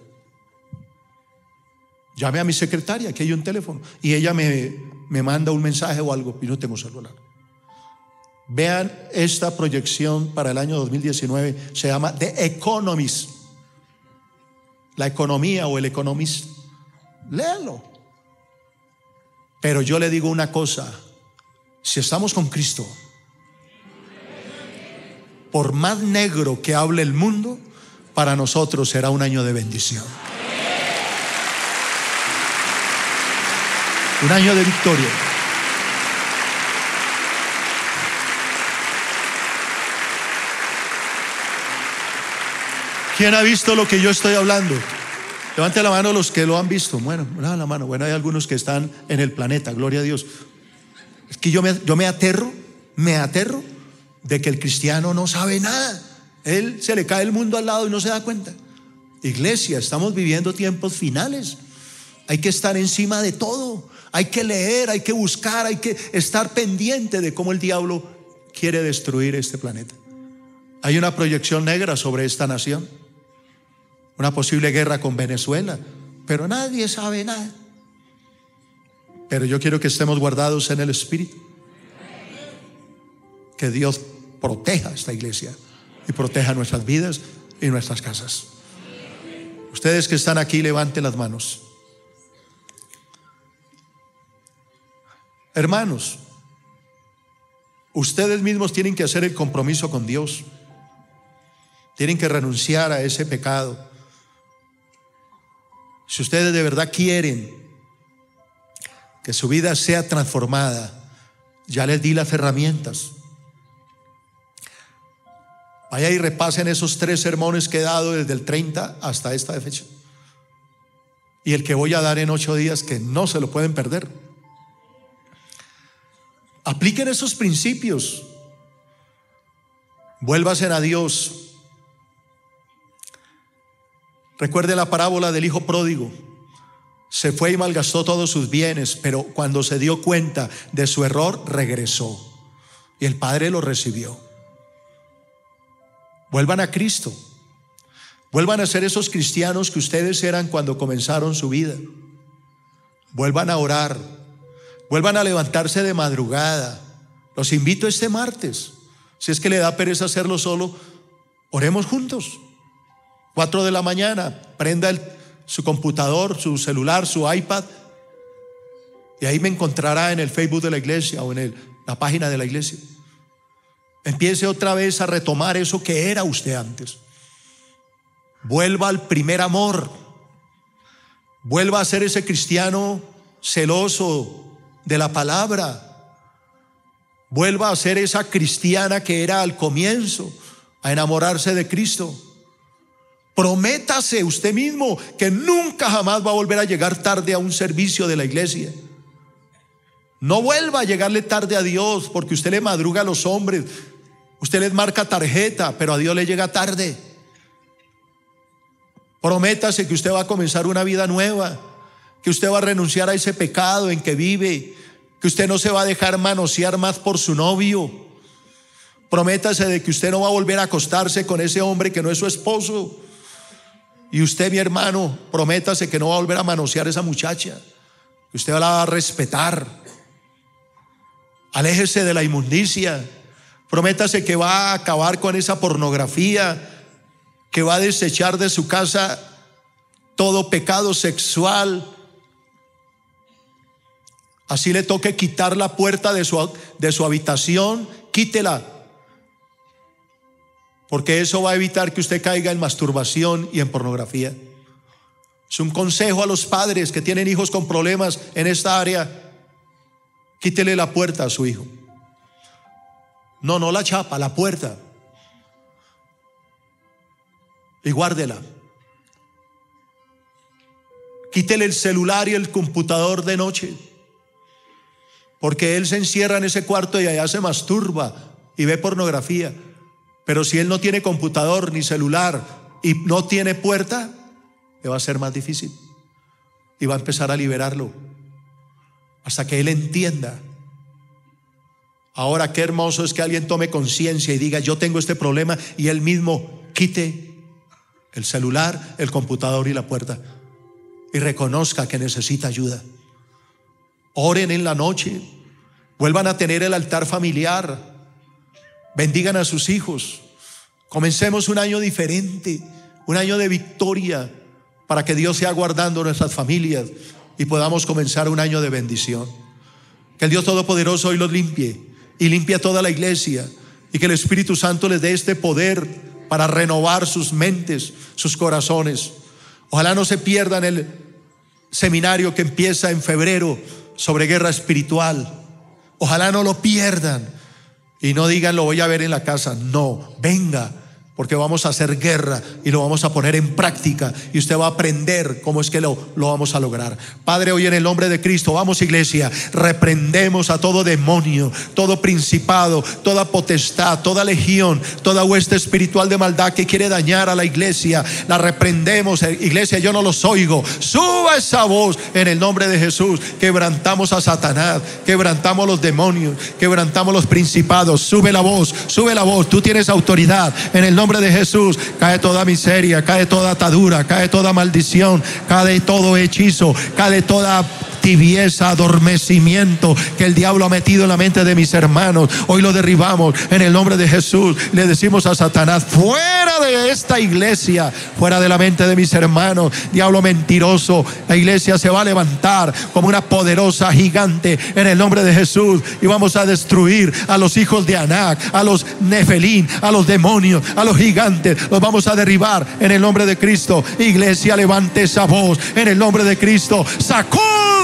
Llamé a mi secretaria, que hay un teléfono, y ella me, me manda un mensaje o algo, y no tengo celular. Vean esta proyección para el año 2019, se llama The Economist. La economía o el economist. Léalo. Pero yo le digo una cosa, si estamos con Cristo, por más negro que hable el mundo, para nosotros será un año de bendición. Un año de victoria. ¿Quién ha visto lo que yo estoy hablando? Levante la mano los que lo han visto. Bueno, levanta la mano. Bueno, hay algunos que están en el planeta, gloria a Dios. Es que yo me, yo me aterro, me aterro de que el cristiano no sabe nada. Él se le cae el mundo al lado y no se da cuenta. Iglesia, estamos viviendo tiempos finales. Hay que estar encima de todo. Hay que leer, hay que buscar, hay que estar pendiente de cómo el diablo quiere destruir este planeta. Hay una proyección negra sobre esta nación una posible guerra con Venezuela, pero nadie sabe nada. Pero yo quiero que estemos guardados en el Espíritu. Que Dios proteja esta iglesia y proteja nuestras vidas y nuestras casas. Ustedes que están aquí, levanten las manos. Hermanos, ustedes mismos tienen que hacer el compromiso con Dios. Tienen que renunciar a ese pecado si ustedes de verdad quieren que su vida sea transformada, ya les di las herramientas. Vaya y repasen esos tres sermones que he dado desde el 30 hasta esta fecha. Y el que voy a dar en ocho días que no se lo pueden perder. Apliquen esos principios. Vuélvasen a Dios Recuerde la parábola del hijo pródigo. Se fue y malgastó todos sus bienes, pero cuando se dio cuenta de su error, regresó. Y el Padre lo recibió. Vuelvan a Cristo. Vuelvan a ser esos cristianos que ustedes eran cuando comenzaron su vida. Vuelvan a orar. Vuelvan a levantarse de madrugada. Los invito este martes. Si es que le da pereza hacerlo solo, oremos juntos. Cuatro de la mañana, prenda su computador, su celular, su iPad. Y ahí me encontrará en el Facebook de la iglesia o en la página de la iglesia. Empiece otra vez a retomar eso que era usted antes. Vuelva al primer amor. Vuelva a ser ese cristiano celoso de la palabra. Vuelva a ser esa cristiana que era al comienzo, a enamorarse de Cristo. Prométase usted mismo que nunca jamás va a volver a llegar tarde a un servicio de la iglesia. No vuelva a llegarle tarde a Dios porque usted le madruga a los hombres, usted les marca tarjeta, pero a Dios le llega tarde. Prométase que usted va a comenzar una vida nueva, que usted va a renunciar a ese pecado en que vive, que usted no se va a dejar manosear más por su novio. Prométase de que usted no va a volver a acostarse con ese hombre que no es su esposo y usted, mi hermano, prométase que no va a volver a manosear a esa muchacha, que usted la va a respetar. Aléjese de la inmundicia. Prométase que va a acabar con esa pornografía, que va a desechar de su casa todo pecado sexual. Así le toque quitar la puerta de su, de su habitación, quítela, porque eso va a evitar que usted caiga en masturbación y en pornografía. Es un consejo a los padres que tienen hijos con problemas en esta área. Quítele la puerta a su hijo. No, no la chapa, la puerta. Y guárdela. Quítele el celular y el computador de noche. Porque él se encierra en ese cuarto y allá se masturba y ve pornografía. Pero si él no tiene computador ni celular y no tiene puerta, le va a ser más difícil. Y va a empezar a liberarlo. Hasta que él entienda. Ahora qué hermoso es que alguien tome conciencia y diga, yo tengo este problema y él mismo quite el celular, el computador y la puerta. Y reconozca que necesita ayuda. Oren en la noche. Vuelvan a tener el altar familiar Bendigan a sus hijos. Comencemos un año diferente, un año de victoria, para que Dios sea guardando nuestras familias y podamos comenzar un año de bendición. Que el Dios Todopoderoso hoy los limpie y limpie a toda la iglesia y que el Espíritu Santo les dé este poder para renovar sus mentes, sus corazones. Ojalá no se pierdan el seminario que empieza en febrero sobre guerra espiritual. Ojalá no lo pierdan y no digan, lo voy a ver en la casa. No, venga, porque vamos a hacer guerra y lo vamos a poner en práctica y usted va a aprender cómo es que lo, vamos a lograr. Padre, hoy en el nombre de Cristo, vamos iglesia, reprendemos a todo demonio, todo principado, toda potestad, toda legión, toda hueste espiritual de maldad que quiere dañar a la iglesia. La reprendemos, eh, iglesia, yo no los oigo. Suba esa voz en el nombre de Jesús. Quebrantamos a Satanás, quebrantamos los demonios, quebrantamos los principados. Sube la voz, sube la voz. Tú tienes autoridad en el nombre nombre de Jesús cae toda miseria, cae toda atadura, cae toda maldición, cae todo hechizo, cae toda tibieza, adormecimiento que el diablo ha metido en la mente de mis hermanos. Hoy lo derribamos en el nombre de Jesús. Le decimos a Satanás, fuera de esta iglesia, fuera de la mente de mis hermanos, diablo mentiroso, la iglesia se va a levantar como una poderosa gigante en el nombre de Jesús y vamos a destruir a los hijos de Anac, a los Nefelín, a los demonios, a los gigantes, los vamos a derribar en el nombre de Cristo. Iglesia, levante esa voz en el nombre de Cristo. Sacó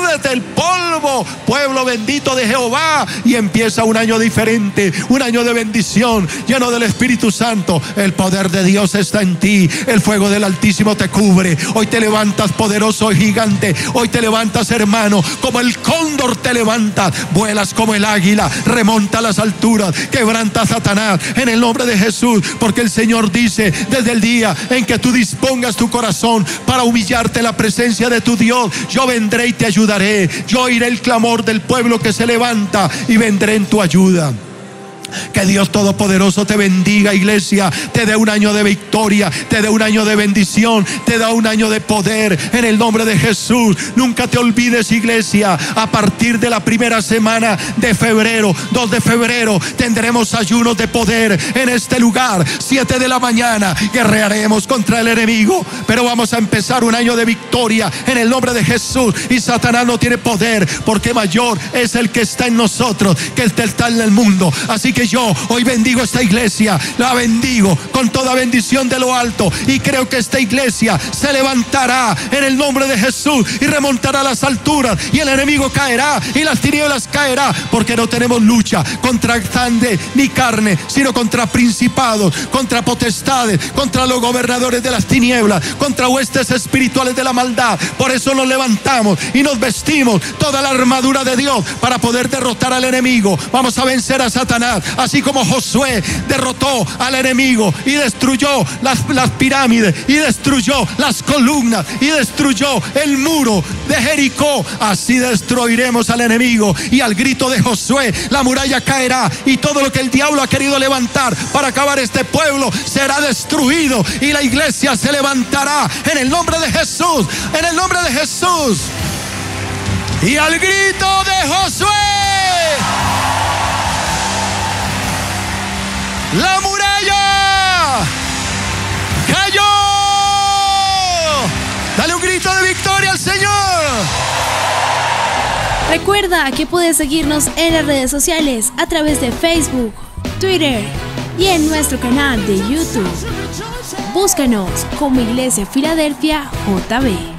desde el polvo, pueblo bendito de Jehová, y empieza un año diferente, un año de bendición, lleno del Espíritu Santo. El poder de Dios está en ti, el fuego del Altísimo te cubre. Hoy te levantas poderoso y gigante, hoy te levantas hermano, como el cóndor te levanta, vuelas como el águila, remonta a las alturas, quebranta Satanás en el nombre de Jesús, porque el Señor dice, desde el día en que tú dispongas tu corazón para humillarte en la presencia de tu Dios, yo vendré y te ayudaré yo oiré el clamor del pueblo que se levanta y vendré en tu ayuda. Que Dios Todopoderoso te bendiga, iglesia. Te dé un año de victoria, te dé un año de bendición, te da un año de poder. En el nombre de Jesús, nunca te olvides, iglesia. A partir de la primera semana de febrero, 2 de febrero, tendremos ayunos de poder en este lugar. 7 de la mañana, guerrearemos contra el enemigo. Pero vamos a empezar un año de victoria en el nombre de Jesús. Y Satanás no tiene poder, porque mayor es el que está en nosotros que el que está en el mundo. Así que yo hoy bendigo esta iglesia, la bendigo con toda bendición de lo alto y creo que esta iglesia se levantará en el nombre de Jesús y remontará a las alturas y el enemigo caerá y las tinieblas caerá porque no tenemos lucha contra sangre ni carne, sino contra principados, contra potestades, contra los gobernadores de las tinieblas, contra huestes espirituales de la maldad. Por eso nos levantamos y nos vestimos toda la armadura de Dios para poder derrotar al enemigo. Vamos a vencer a Satanás, así como Josué derrotó al enemigo y destruyó las, pirámides y destruyó las columnas y destruyó el muro de Jericó, así destruiremos al enemigo y al grito de Josué la muralla caerá y todo lo que el diablo ha querido levantar para acabar este pueblo será destruido y la iglesia se levantará en el nombre de Jesús, en el nombre de Jesús. Y al grito de Josué. La muralla cayó. Dale un grito de victoria al Señor. Recuerda que puedes seguirnos en las redes sociales a través de Facebook, Twitter y en nuestro canal de YouTube. Búscanos como Iglesia Filadelfia JB.